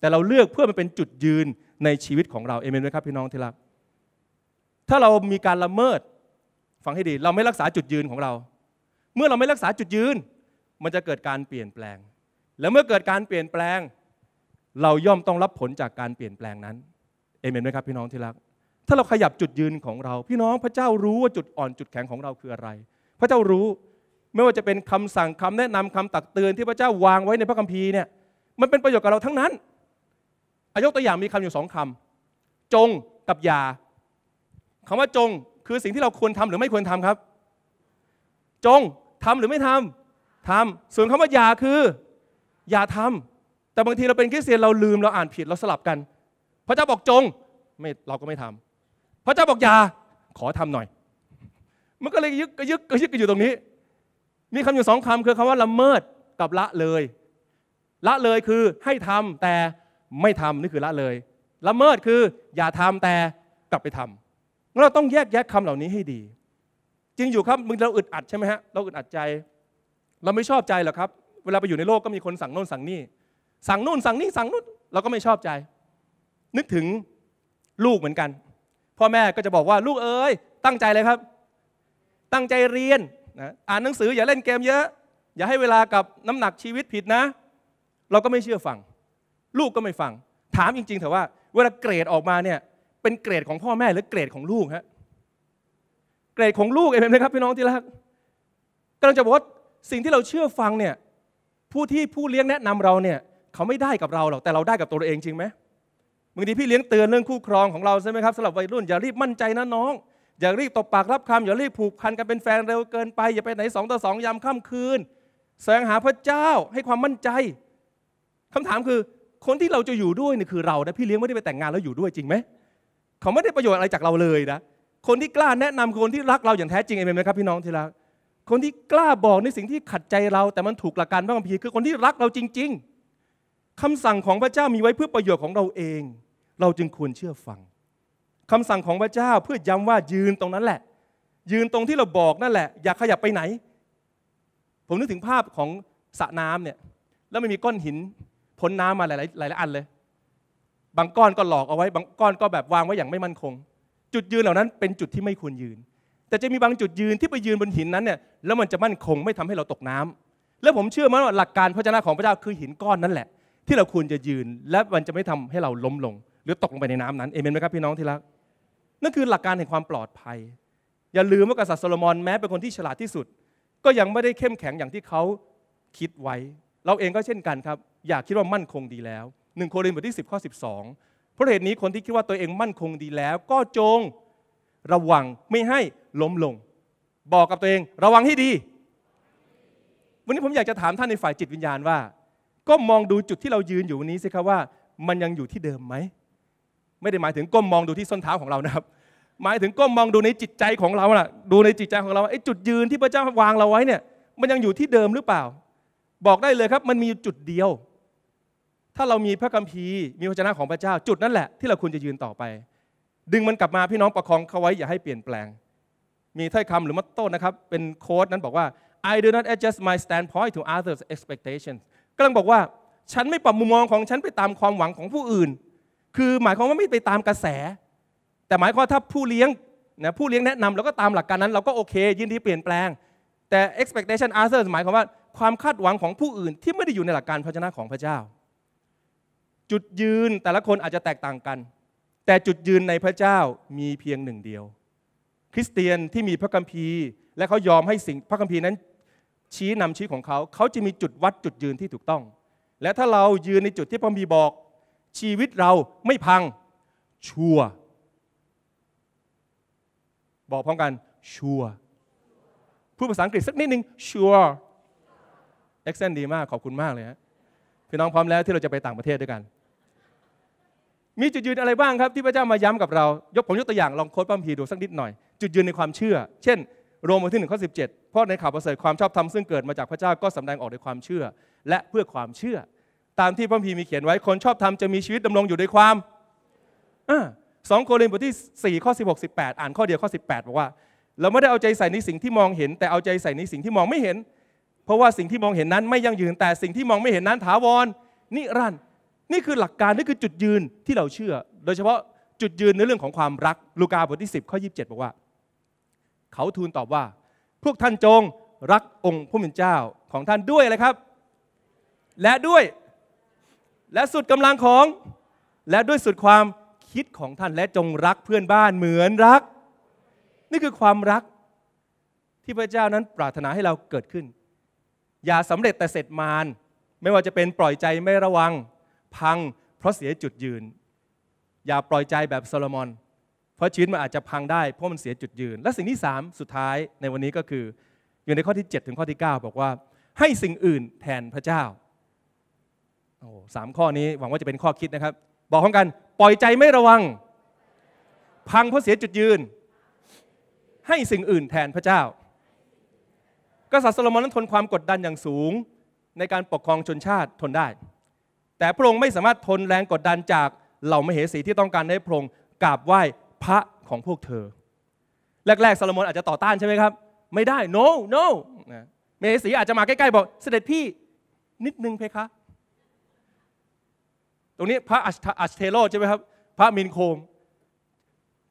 แต่เราเลือกเพื่อมันเป็นจุดยืนในชีวิตของเราเอเมนไหมครับพี่น้องที่รักถ้าเรามีการละเมิดฟังให้ดีเราไม่รักษาจุดยืนของเรา เมื่อเราไม่รักษาจุดยืนมันจะเกิดการเปลี่ยนแปลง และเมื่อเกิดการเปลี่ยนแปลง เราย่อมต้องรับผลจากการเปลี่ยนแปลงนั้นเอเมนไหมครับพี่น้องที่รักถ้าเราขยับจุดยืนของเรา พี่น้องพระเจ้ารู้ว่าจุดอ่อนจุดแข็งของเราคืออะไร พระเจ้ารู้ไม่ว่าจะเป็นคำสั่งคำแนะนำคำตักเตือนที่พระเจ้าวางไว้ในพระคัมภีร์เนี่ยมันเป็นประโยชน์กับเราทั้งนั้นอายกตัวอย่างมีคำอยู่สองคำจงกับอย่าคำว่าจงคือสิ่งที่เราควรทำหรือไม่ควรทำครับ จงทำหรือไม่ทำ ทำส่วนคำว่าอย่าคือ อย่าทำ แต่บางทีเราเป็นคริสเตียนเราลืมเราอ่านผิดเราสลับกัน พระเจ้าบอกจงไม่เราก็ไม่ทำพระเจ้าบอกอย่าขอทำหน่อยมันก็เลยยึกกยึกกยึกกอยู่ตรงนี้ มีคำอยู่สองคำคือคำว่าละเมิดกับละเลย ละเลยคือให้ทำแต่ไม่ทำนี่คือละเลย ละเมิดคืออย่าทำแต่กลับไปทำเราต้องแยกแยะคำเหล่านี้ให้ดี จริงอยู่ครับมึงเราอึดอัดใช่ไหมฮะเราอึดอัดใจ เราไม่ชอบใจหรอกครับเวลาไปอยู่ในโลกก็มีคนสั่งโน่นสั่งนี่สั่งโน่นสั่งนี่ สั่งนู่นเราก็ไม่ชอบใจ นึกถึงลูกเหมือนกันพ่อแม่ก็จะบอกว่าลูกเอ๋ยตั้งใจเลยครับ ตั้งใจเรียนนะอ่านหนังสืออย่าเล่นเกมเยอะ อย่าให้เวลากับน้ำหนักชีวิตผิดนะ เราก็ไม่เชื่อฟัง ลูกก็ไม่ฟัง ถามจริงๆเถอะว่าเวลาเกรดออกมาเนี่ยเป็นเกรดของพ่อแม่หรือเกรดของลูกฮะเกรดของลูกเองนะครับ พี่น้องที่รักกำลังจะบอกว่าสิ่งที่เราเชื่อฟังเนี่ยผู้ที่ผู้เลี้ยงแนะนำเราเนี่ยเขาไม่ได้กับเราหรอกแต่เราได้กับตัวเราเองจริงไหมบางทีพี่เลี้ยงเตือนเรื่องคู่ครองของเราใช่ไหมครับสำหรับวัยรุ่นอย่ารีบมั่นใจนะน้อง อย่ารีบตบปากรับคำอย่ารีบผูกพันกันเป็นแฟนเร็วเกินไปอย่าไปไหนสองต่อสองยามค่ำคืน แสวงหาพระเจ้าให้ความมั่นใจคำถามคือคนที่เราจะอยู่ด้วยนี่คือเรานะพี่เลี้ยงไม่ได้ไปแต่งงานแล้วอยู่ด้วยจริงไหมเขาไม่ได้ประโยชน์อะไรจากเราเลยนะคนที่กล้าแนะนำคนที่รักเราอย่างแท้จริงเองไหมครับ พี่น้องที่รักคนที่กล้าบอกในสิ่งที่ขัดใจเรา แต่มันถูกหลักการพระคัมภีร์คือคนที่รักเราจริง ๆคำสั่งของพระเจ้ามีไว้เพื่อประโยชน์ของเราเอง เราจึงควรเชื่อฟังคำสั่งของพระเจ้าเพื่อย้ำว่ายืนตรงนั้นแหละ ยืนตรงที่เราบอกนั่นแหละ อย่าขยับไปไหน ผมนึกถึงภาพของสระน้ำเนี่ย แล้วมันมีก้อนหินพ้นน้ำมาหลายหลายอันเลย บางก้อนก็หลอกเอาไว้ บางก้อนก็แบบวางไว้อย่างไม่มั่นคง จุดยืนเหล่านั้น เป็นจุดที่ไม่ควรยืน แต่จะมีบางจุดยืนที่ไปยืนบนหินนั้นเนี่ย แล้วมันจะมั่นคงไม่ทำให้เราตกน้ำ และผมเชื่อมั่นว่าหลักการพระเจ้าของพระเจ้าคือหินก้อนนั่นแหละที่เราควรจะยืนและมันจะไม่ทำให้เราล้มลง หรือตกลงไปในน้ำนั้นเอเมนไหมครับพี่น้องที่รักนั่นคือหลักการแห่งความปลอดภัย อย่าลืมว่ากษัตริย์โซโลมอนแม้เป็นคนที่ฉลาดที่สุด ก็ยังไม่ได้เข้มแข็งอย่างที่เขาคิดไว้ เราเองก็เช่นกันครับอยากคิดว่ามั่นคงดีแล้วหนึ่งโครินธ์บทที่ 10ข้อ12เพราะเหตุนี้คนที่คิดว่าตัวเองมั่นคงดีแล้ว ก็จงระวังไม่ให้ล้มลง บอกกับตัวเองระวังให้ดีวันนี้ผมอยากจะถามท่านในฝ่ายจิตวิญญาณว่าก้มมองดูจุดที่เรายืนอยู่นี้สิครับว่ามันยังอยู่ที่เดิมไหมไม่ได้หมายถึงก้มมองดูที่ส้นเท้าของเรานะครับหมายถึงก้มมองดูในจิตใจของเราล่ะดูในจิตใจของเราไอ้จุดยืนที่พระเจ้าวางเราไว้เนี่ยมันยังอยู่ที่เดิมหรือเปล่า บอกได้เลยครับมันมีจุดเดียว ถ้าเรามีพระคัมภีร์ มีพระชนะของพระเจ้าจุดนั่นแหละที่เราควรจะยืนต่อไป ดึงมันกลับมาพี่น้องประคองเขาไว้อย่าให้เปลี่ยนแปลง มีถ้อยคำหรือมัตโต้นะครับเป็นโค้ดนั้นบอกว่า I do not adjust my standpoint to others' expectations กำลังบอกว่าฉันไม่ปรับมุมมองของฉันไปตามความหวังของผู้อื่น คือหมายความว่าไม่ไปตามกระแส แต่หมายความถ้าผู้เลี้ยงนะผู้เลี้ยงแนะนำเราก็ตามหลักการนั้น เราก็โอเค ยินดีเปลี่ยนแปลงแต่ expectation answer หมายความว่าความคาดหวังของผู้อื่นที่ไม่ได้อยู่ในหลักการพระชนะของพระเจ้า จุดยืนแต่ละคนอาจจะแตกต่างกัน แต่จุดยืนในพระเจ้ามีเพียงหนึ่งเดียวคริสเตียนที่มีพระคัมภีร์และเขายอมให้สิ่งพระคัมภีร์นั้นชี้นำชี้ของเขา เขาจะมีจุดวัดจุดยืนที่ถูกต้อง และถ้าเรายืนในจุดที่พระมีบอก ชีวิตเราไม่พัง ชัวบอกพร้อมกัน ชัวพูดภาษาอังกฤษสักนิดหนึ่งชัวเอ็กเซนดีมาก ขอบคุณมากเลยฮะพี่น้องพร้อมแล้วที่เราจะไปต่างประเทศด้วยกัน มีจุดยืนอะไรบ้างครับที่พระเจ้ามาย้ำกับเรา ยกผมยกตัวอย่างลองโค้ดพระมีดูสักนิดหน่อย จุดยืนในความเชื่อ เช่นโรมบทที่หนึ่งข้อสิบเจ็ดเพราะในข่าวประเสริฐความชอบธรรมซึ่งเกิดมาจากพระเจ้าก็สำแดงออกด้วยความเชื่อ และเพื่อความเชื่อ ตามที่พระพีมีเขียนไว้คนชอบธรรมจะมีชีวิตดำรงอยู่ด้วยความสองโครินธ์บทที่ 4 ข้อ 16 18 อ่านข้อเดียวข้อ 18บอกว่า เราไม่ได้เอาใจใส่ในสิ่งที่มองเห็น แต่เอาใจใส่ในสิ่งที่มองไม่เห็น เพราะว่าสิ่งที่มองเห็นนั้นไม่ยั่งยืนแต่สิ่งที่มองไม่เห็นนั้นถาวรนิรันด์นี่คือหลักการนี่คือจุดยืนที่เราเชื่อ โดยเฉพาะจุดยืนในเรื่องของความรักลูกาบทที่10ข้อ27บอกว่าเขาทูลตอบว่าพวกท่านจงรักองค์ผู้เป็นเจ้าของท่านด้วยอะไรครับ และด้วยและสุดกำลังของ และด้วยสุดความคิดของท่านและจงรักเพื่อนบ้านเหมือนรัก นี่คือความรักที่พระเจ้านั้นปรารถนาให้เราเกิดขึ้น อย่าสำเร็จแต่เสร็จมารไม่ว่าจะเป็นปล่อยใจไม่ระวังพังเพราะเสียจุดยืน อย่าปล่อยใจแบบโซโลมอนเพราะชีวิตมันอาจจะพังได้เพราะมันเสียจุดยืน และสิ่งที่ 3 สุดท้ายในวันนี้ก็คือ อยู่ในข้อที่ 7 ถึงข้อที่ 9 บอกว่าให้สิ่งอื่นแทนพระเจ้า โอ้สามข้อนี้หวังว่าจะเป็นข้อคิดนะครับ บอกพร้อมกันปล่อยใจไม่ระวัง พังเพราะเสียจุดยืน ให้สิ่งอื่นแทนพระเจ้ากษัตริย์โซโลมอนนั้นทนความกดดันอย่างสูงในการปกครองชนชาติทนได้ แต่พระองค์ไม่สามารถทนแรงกดดันจากเหล่ามเหสีที่ต้องการให้พระองค์กราบไหว้พระของพวกเธอแรกๆ ซาโลมอนอาจจะต่อต้านใช่ไหมครับไม่ได้ no no เมสีอาจจะมาใกล้ ๆ บอกเสด็จพี่ นิดนึงเพคะตรงนี้พระอัชเทโรใช่ไหมครับพระมินโคม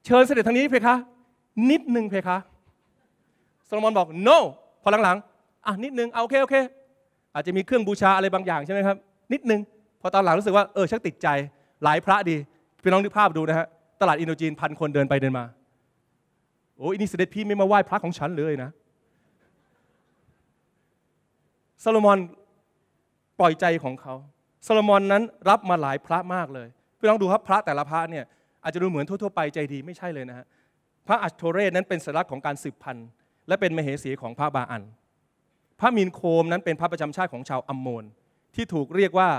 เชิญเสด็จทางนี้เพคะนิดนึงเพคะซาโลมอนบอก no พอหลังๆอ่ะนิดนึงเอาโอเคโอเคอาจจะมีเครื่องบูชาอะไรบางอย่างใช่ไหมครับ นิดนึงพอตอนหลังรู้สึกว่าเออชักติดใจหลายพระดีพี่น้องดูภาพดูนะฮะตลาดอินโดจีนพันคนเดินไปเดินมา โอ้อินี่เสด็จพี่ไม่มาไหว้พระของฉันเลยนะซาโลมอนปล่อยใจของเขาซาโลมอนนั้นรับมาหลายพระมากเลย พี่ลองดูครับพระแต่ละพระเนี่ยอาจจะดูเหมือนทั่วๆไปใจดีไม่ใช่เลยนะฮะ พระอัชโทเรศนั้นเป็นสัญลักษณ์ของการสืบพันธุ์และเป็นมเหสีของพระบาอัน พระมินโคมนั้นเป็นพระประจำชาติของชาวอัมโมนที่ถูกเรียกว่า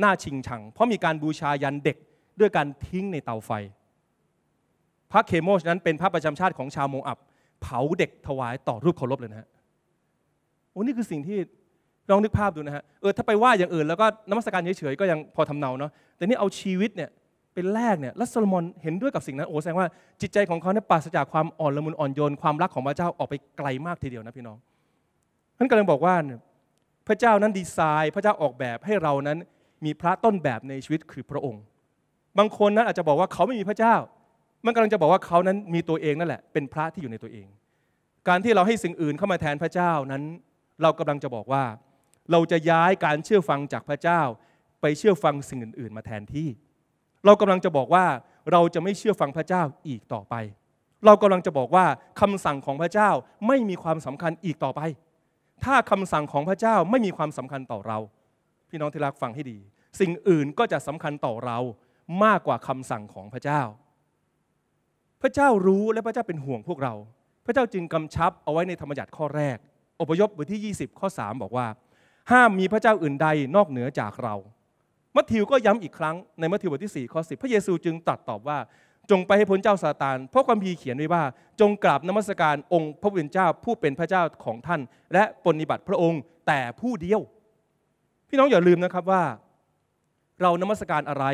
หน้าชิงชัง เพราะมีการบูชายันเด็กด้วยการทิ้งในเตาไฟพระเคโมชนั้น เป็นพระประจำชาติของชาวโมอับ เผาเด็กถวายต่อรูปเคารพเลยนะฮะโอ้นี่คือสิ่งที่ลองนึกภาพดูนะฮะเออถ้าไปว่าอย่างอื่น แล้วก็นมัสการเฉยๆก็ยังพอทำเนาเนาะแต่นี่เอาชีวิตเนี่ยเป็นแรกเนี่ยรล้ลมอนเห็นด้วยกับสิ่งนั้นโอ้แสดงว่าจิตใจของเขาเนี่ยปราศจากความอ่อนละมุนอ่อนโยนความรักของพระเจ้าออกไปไกลมากทีเดียวนะพี่น้องท่านกำลังบอกว่าพระเจ้านั้นดีไซน์พระเจ้าออกแบบให้เรานั้นมีพระต้นแบบในชีวิตคือพระองค์ บางคนนั้นอาจจะบอกว่าเขาไม่มีพระเจ้ามันกำลังจะบอกว่าเขานั้นมีตัวเองนั่นแหละ เป็นพระที่อยู่ในตัวเอง การที่เราให้สิ่งอื่นเข้ามาแทนพระเจ้านั้น เรากำลังจะบอกว่า เราจะย้ายการเชื่อฟังจากพระเจ้า ไปเชื่อฟังสิ่งอื่นๆ มาแทนที่ เรากำลังจะบอกว่าเราจะไม่เชื่อฟังพระเจ้าอีกต่อไป เรากำลังจะบอกว่าคำสั่งของพระเจ้าไม่มีความสำคัญอีกต่อไป ถ้าคำสั่งของพระเจ้าไม่มีความสำคัญต่อเรา พี่น้องที่รักฟังให้ดี สิ่งอื่นก็จะสำคัญต่อเรามากกว่าคำสั่งของพระเจ้าพระเจ้ารู้และพระเจ้าเป็นห่วงพวกเรา พระเจ้าจึงกำชับเอาไว้ในธรรมบัญญัติข้อแรกอพยพบทที่20ข้อ3บอกว่า ห้ามมีพระเจ้าอื่นใดนอกเหนือจากเรา มัทธิวก็ย้ำอีกครั้ง ในมัทธิวบทที่4ข้อ10พระเยซูจึงตรัสตอบว่าจงไปให้พ้นเจ้าซาตานเพราะความพีเขียนไว้ว่า จงกราบนมัสการองค์ พระผู้เป็นเจ้าผู้เป็นพระเจ้าของท่าน และปฏิบัติพระองค์แต่ผู้เดียว พี่น้องอย่าลืมนะครับว่า เรานมัสการอะไร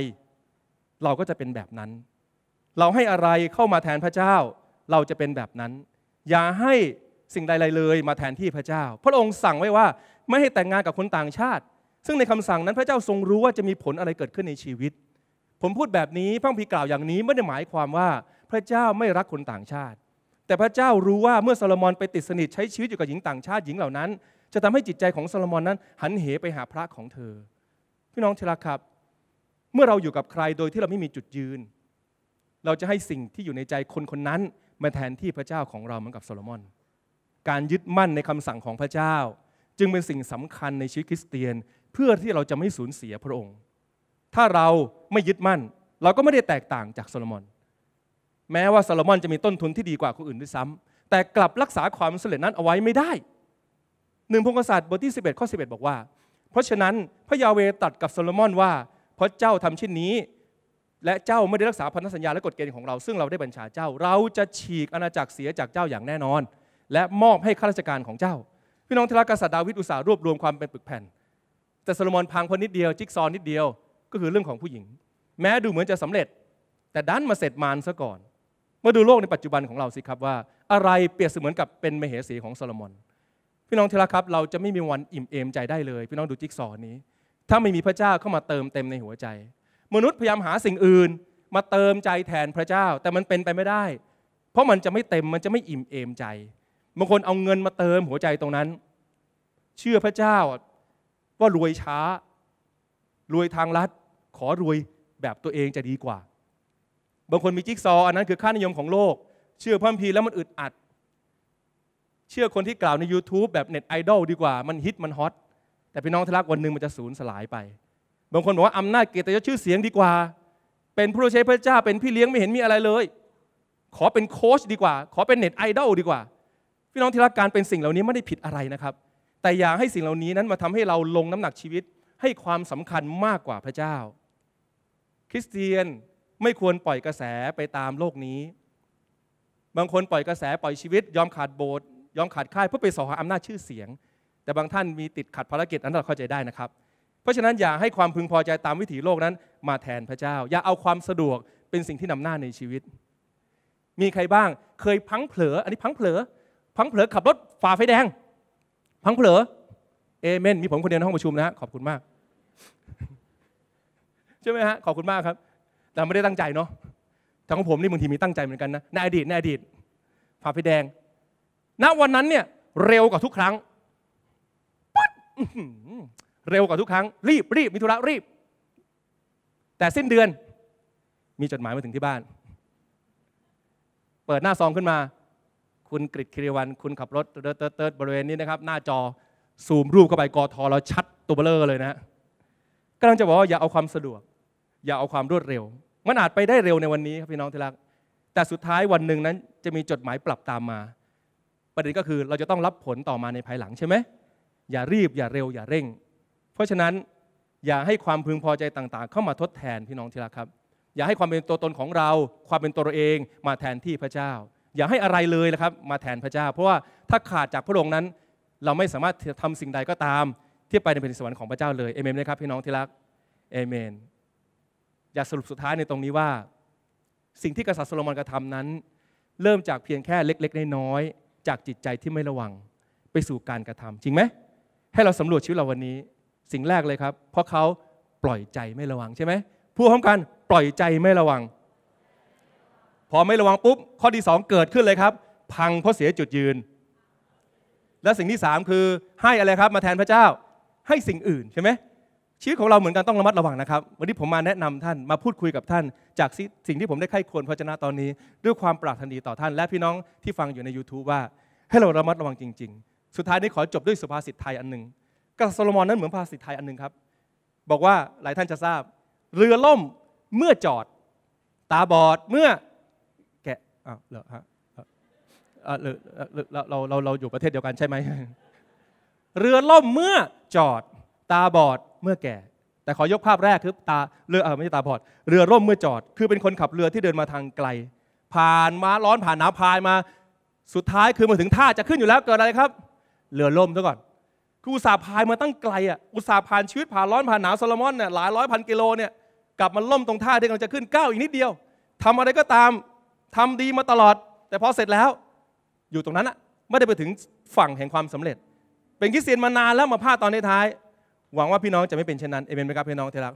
เราก็จะเป็นแบบนั้นเราให้อะไรเข้ามาแทนพระเจ้า เราจะเป็นแบบนั้น อย่าให้สิ่งใด ๆ เลย มาแทนที่พระเจ้า พระองค์สั่งไว้ว่าไม่ให้แต่งงานกับคนต่างชาติ ซึ่งในคำสั่งนั้นพระเจ้าทรงรู้ว่าจะมีผลอะไรเกิดขึ้นในชีวิต ผมพูดแบบนี้พระพีกล่าวอย่างนี้ไม่ได้หมายความว่าพระเจ้าไม่รักคนต่างชาติ แต่พระเจ้ารู้ว่าเมื่อซาโลมอนไปติดสนิทใช้ชีวิตอยู่กับหญิงต่างชาติหญิงเหล่านั้น จะทำให้จิตใจของซาโลมอนนั้นหันเหไปหาพระของเธอ พี่น้องทีลครับ เมื่อเราอยู่กับใครโดยที่เราไม่มีจุดยืนเราจะให้สิ่งที่อยู่ในใจคนคนนั้นมาแทนที่พระเจ้าของเราเหมือนกับโซโลมอน การยึดมั่นในคำสั่งของพระเจ้า จึงเป็นสิ่งสำคัญในชีวิตคริสเตียน เพื่อที่เราจะไม่สูญเสียพระองค์ ถ้าเราไม่ยึดมั่น เราก็ไม่ได้แตกต่างจากโซโลมอน แม้ว่าโซโลมอนจะมีต้นทุนที่ดีกว่าคนอื่นด้วยซ้ำ แต่กลับรักษาความสำเร็จนั้นเอาไว้ไม่ได้ หนึ่งพงศษัตริย์บทที่ 11ข้อ11 บอกว่า เพราะฉะนั้นพระยาเวตัดกับโซโลมอนว่า เพราะเจ้าทำเช่นนี้และเจ้าไม่ได้รักษาพันธสัญญาและกฎเกณฑ์ของเราซึ่งเราได้บัญชาเจ้า เราจะฉีกอาณาจักรเสียจากเจ้าอย่างแน่นอน และมอบให้ข้าราชการของเจ้าพี่น้องทรากษัตริย์ดาวิดอุตสาห์รวบรวมความเป็นปึกแผ่น แต่โซโลมอนพังคนนิดเดียวจิกซอนนิดเดียวก็คือเรื่องของผู้หญิง แม้ดูเหมือนจะสำเร็จ แต่ดันมาเสร็จมารซะก่อน มาดูโลกในปัจจุบันของเราสิครับว่าอะไรเปรียบเสมือนกับเป็นมเหสีของโซโลมอนพี่น้องทีละครับเราจะไม่มีวันอิ่มเอมใจได้เลย พี่น้องดูจิกซอนนี้ ถ้าไม่มีพระเจ้าเข้ามาเติมเต็มในหัวใจมนุษย์พยายามหาสิ่งอื่น มาเติมใจแทนพระเจ้าแต่มันเป็นไปไม่ได้ เพราะมันจะไม่เต็มมันจะไม่อิ่มเอมใจบางคนเอาเงินมาเติมหัวใจตรงนั้น เชื่อพระเจ้า ว่ารวยช้า รวยทางลัดขอรวยแบบตัวเองจะดีกว่า บางคนมีจิ๊กซออันนั้นคือค่านิยมของโลก เชื่อพ่มพีแล้วมันอึดอัด เชื่อคนที่กล่าวใน YouTube แบบเน็ตไอดอลดีกว่ามันฮิตมันฮอตแต่พี่น้องทลักวันหนึ่งมันจะสูญสลายไปบางคนบอกว่าอำนาจเกียรติยศชื่อเสียงดีกว่า เป็นผู้รับใช้พระเจ้า เป็นพี่เลี้ยงไม่เห็นมีอะไรเลย ขอเป็นโค้ชดีกว่า ขอเป็นเน็ตไอดอลดีกว่า พี่น้องที่รักการเป็นสิ่งเหล่านี้ไม่ได้ผิดอะไรนะครับ แต่อย่าให้สิ่งเหล่านี้นั้นมาทำให้เราลงน้ำหนักชีวิตให้ความสำคัญมากกว่าพระเจ้าคริสเตียนไม่ควรปล่อยกระแสไปตามโลกนี้ บางคนปล่อยกระแสปล่อยชีวิตยอมขาดโบสถ์ยอมขาดค่ายเพื่อไปสอหาอำนาจชื่อเสียงแต่บางท่านมีติดขัดภารกิจอันนั้นเราเข้าใจได้นะครับเพราะฉะนั้นอย่าให้ความพึงพอใจตามวิถีโลกนั้นมาแทนพระเจ้าอย่าเอาความสะดวกเป็นสิ่งที่นำหน้าในชีวิต มีใครบ้าง เคยพังเผลออันนี้พังเผลอ พังเผลอขับรถฝ่าไฟแดง พังเผลอเอเมนมีผมคนเดียวในห้องประชุมนะขอบคุณมากใช่ไหมฮะขอบคุณมากครับ แต่ไม่ได้ตั้งใจเนาะทางของผมนี่บางทีมีตั้งใจเหมือนกันนะในอดีตในอดีตฝ่าไฟแดงณวันนั้น เนี่ย เร็วกว่าทุกครั้งเร็วกว่าทุกครั้งรีบรีบมีธุระรีบ แต่สิ้นเดือนมีจดหมายมาถึงที่บ้าน เปิดหน้าซองขึ้นมาคุณกริดคิริวัน คุณขับรถเติร์ดเติร์ดบริเวณนี้นะครับหน้าจอซูมรูปเข้าไปกอทอเราชัดตัวเบลอเลยนะกำลังจะบอกว่าอย่าเอาความสะดวก อย่าเอาความรวดเร็วมันอาจไปได้เร็วในวันนี้ครับพี่น้องที่รักแต่สุดท้ายวันหนึ่งนั้น จะมีจดหมายปรับตามมา ประเด็นก็คือเราจะต้องรับผลต่อมาในภายหลังใช่ไหมอย่ารีบอย่าเร็วอย่าเร่งเพราะฉะนั้นอย่าให้ความพึงพอใจต่างๆ เข้ามาทดแทนพี่น้องที่รักครับ อย่าให้ความเป็นตัวตนของเรา ความเป็นตัวเราเอง มาแทนที่พระเจ้า อย่าให้อะไรเลยนะครับ มาแทนพระเจ้า เพราะว่าถ้าขาดจากพระองค์นั้น เราไม่สามารถทำสิ่งใดก็ตามที่ไปในแผ่นสวรรค์ของพระเจ้าเลยเอเมนนะครับพี่น้องที่รักเอเมนอยากสรุปสุดท้ายในตรงนี้ว่า สิ่งที่กษัตริย์โซโลมอนกระทำนั้น เริ่มจากเพียงแค่เล็กๆน้อยๆจากจิตใจที่ไม่ระวังไปสู่การกระทำ จริงไหมให้เราสำรวจชีวิตเราวันนี้สิ่งแรกเลยครับ เพราะเขาปล่อยใจไม่ระวังใช่ไหมพูดพร้อมกัน ปล่อยใจไม่ระวัง พอไม่ระวังปุ๊บข้อที่ 2 เกิดขึ้นเลยครับ พังเพราะเสียจุดยืน และสิ่งที่ 3 คือให้อะไรครับมาแทนพระเจ้าให้สิ่งอื่นใช่ไหมชีวิตของเราเหมือนกันต้องระมัดระวังนะครับวันนี้ผมมาแนะนำท่านมาพูดคุยกับท่าน จากสิ่งที่ผมได้ไข้ควรพระชนะตอนนี้ ด้วยความปรารถนีต่อท่าน และพี่น้องที่ฟังอยู่ใน YouTube ว่าให้เราระมัดระวังจริงๆสุดท้ายนี้ขอจบด้วยสุภาษิตไทยอันหนึ่งกษัตริย์โซโลมอนนั้นเหมือนภาษิตไทยอันหนึ่งครับ บอกว่าหลายท่านจะทราบ เรือล่มเมื่อจอด ตาบอดเมื่อแกะอ้าวเหรอฮะเราเราเราเราอยู่ประเทศเดียวกันใช่ไหมเรือล่มเมื่อจอดตาบอดเมื่อแก่ แต่ขอยกภาพแรกคือตาเรืออไม่ใช่ตาบอดเรือล่มเมื่อจอด คือเป็นคนขับเรือที่เดินมาทางไกล ผ่านมาร้อนผ่านหนาวพายมา สุดท้ายคือมาถึงท่าจะขึ้นอยู่แล้วเกิดอะไรครับเรือล่มซะก่อนคืออุตสาห์พายมาตั้งไกลอ่ะ อุตสาห์ผ่านชีวิตผ่านร้อนผ่านหนาวโซลมอนเนี่ยหลายร้อยพัน กิโลเนี่ยกลับมาล่มตรงท่าที่กำลังจะขึ้นก้าวอีกนิดเดียว ทำอะไรก็ตามทำดีมาตลอด แต่พอเสร็จแล้ว อยู่ตรงนั้นอ่ะไม่ได้ไปถึงฝั่งแห่งความสำเร็จ เป็นคริสเตียนมานานแล้ว มาพลาดตอนท้าย หวังว่าพี่น้องจะไม่เป็นเช่นนั้น เอเมนไหมครับพี่น้องที่รัก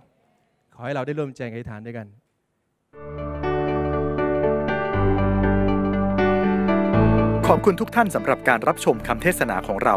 ขอให้เราได้ร่วมใจงอธิษฐานด้วยกัน ขอบคุณทุกท่านสำหรับการรับชมคำเทศนาของเรา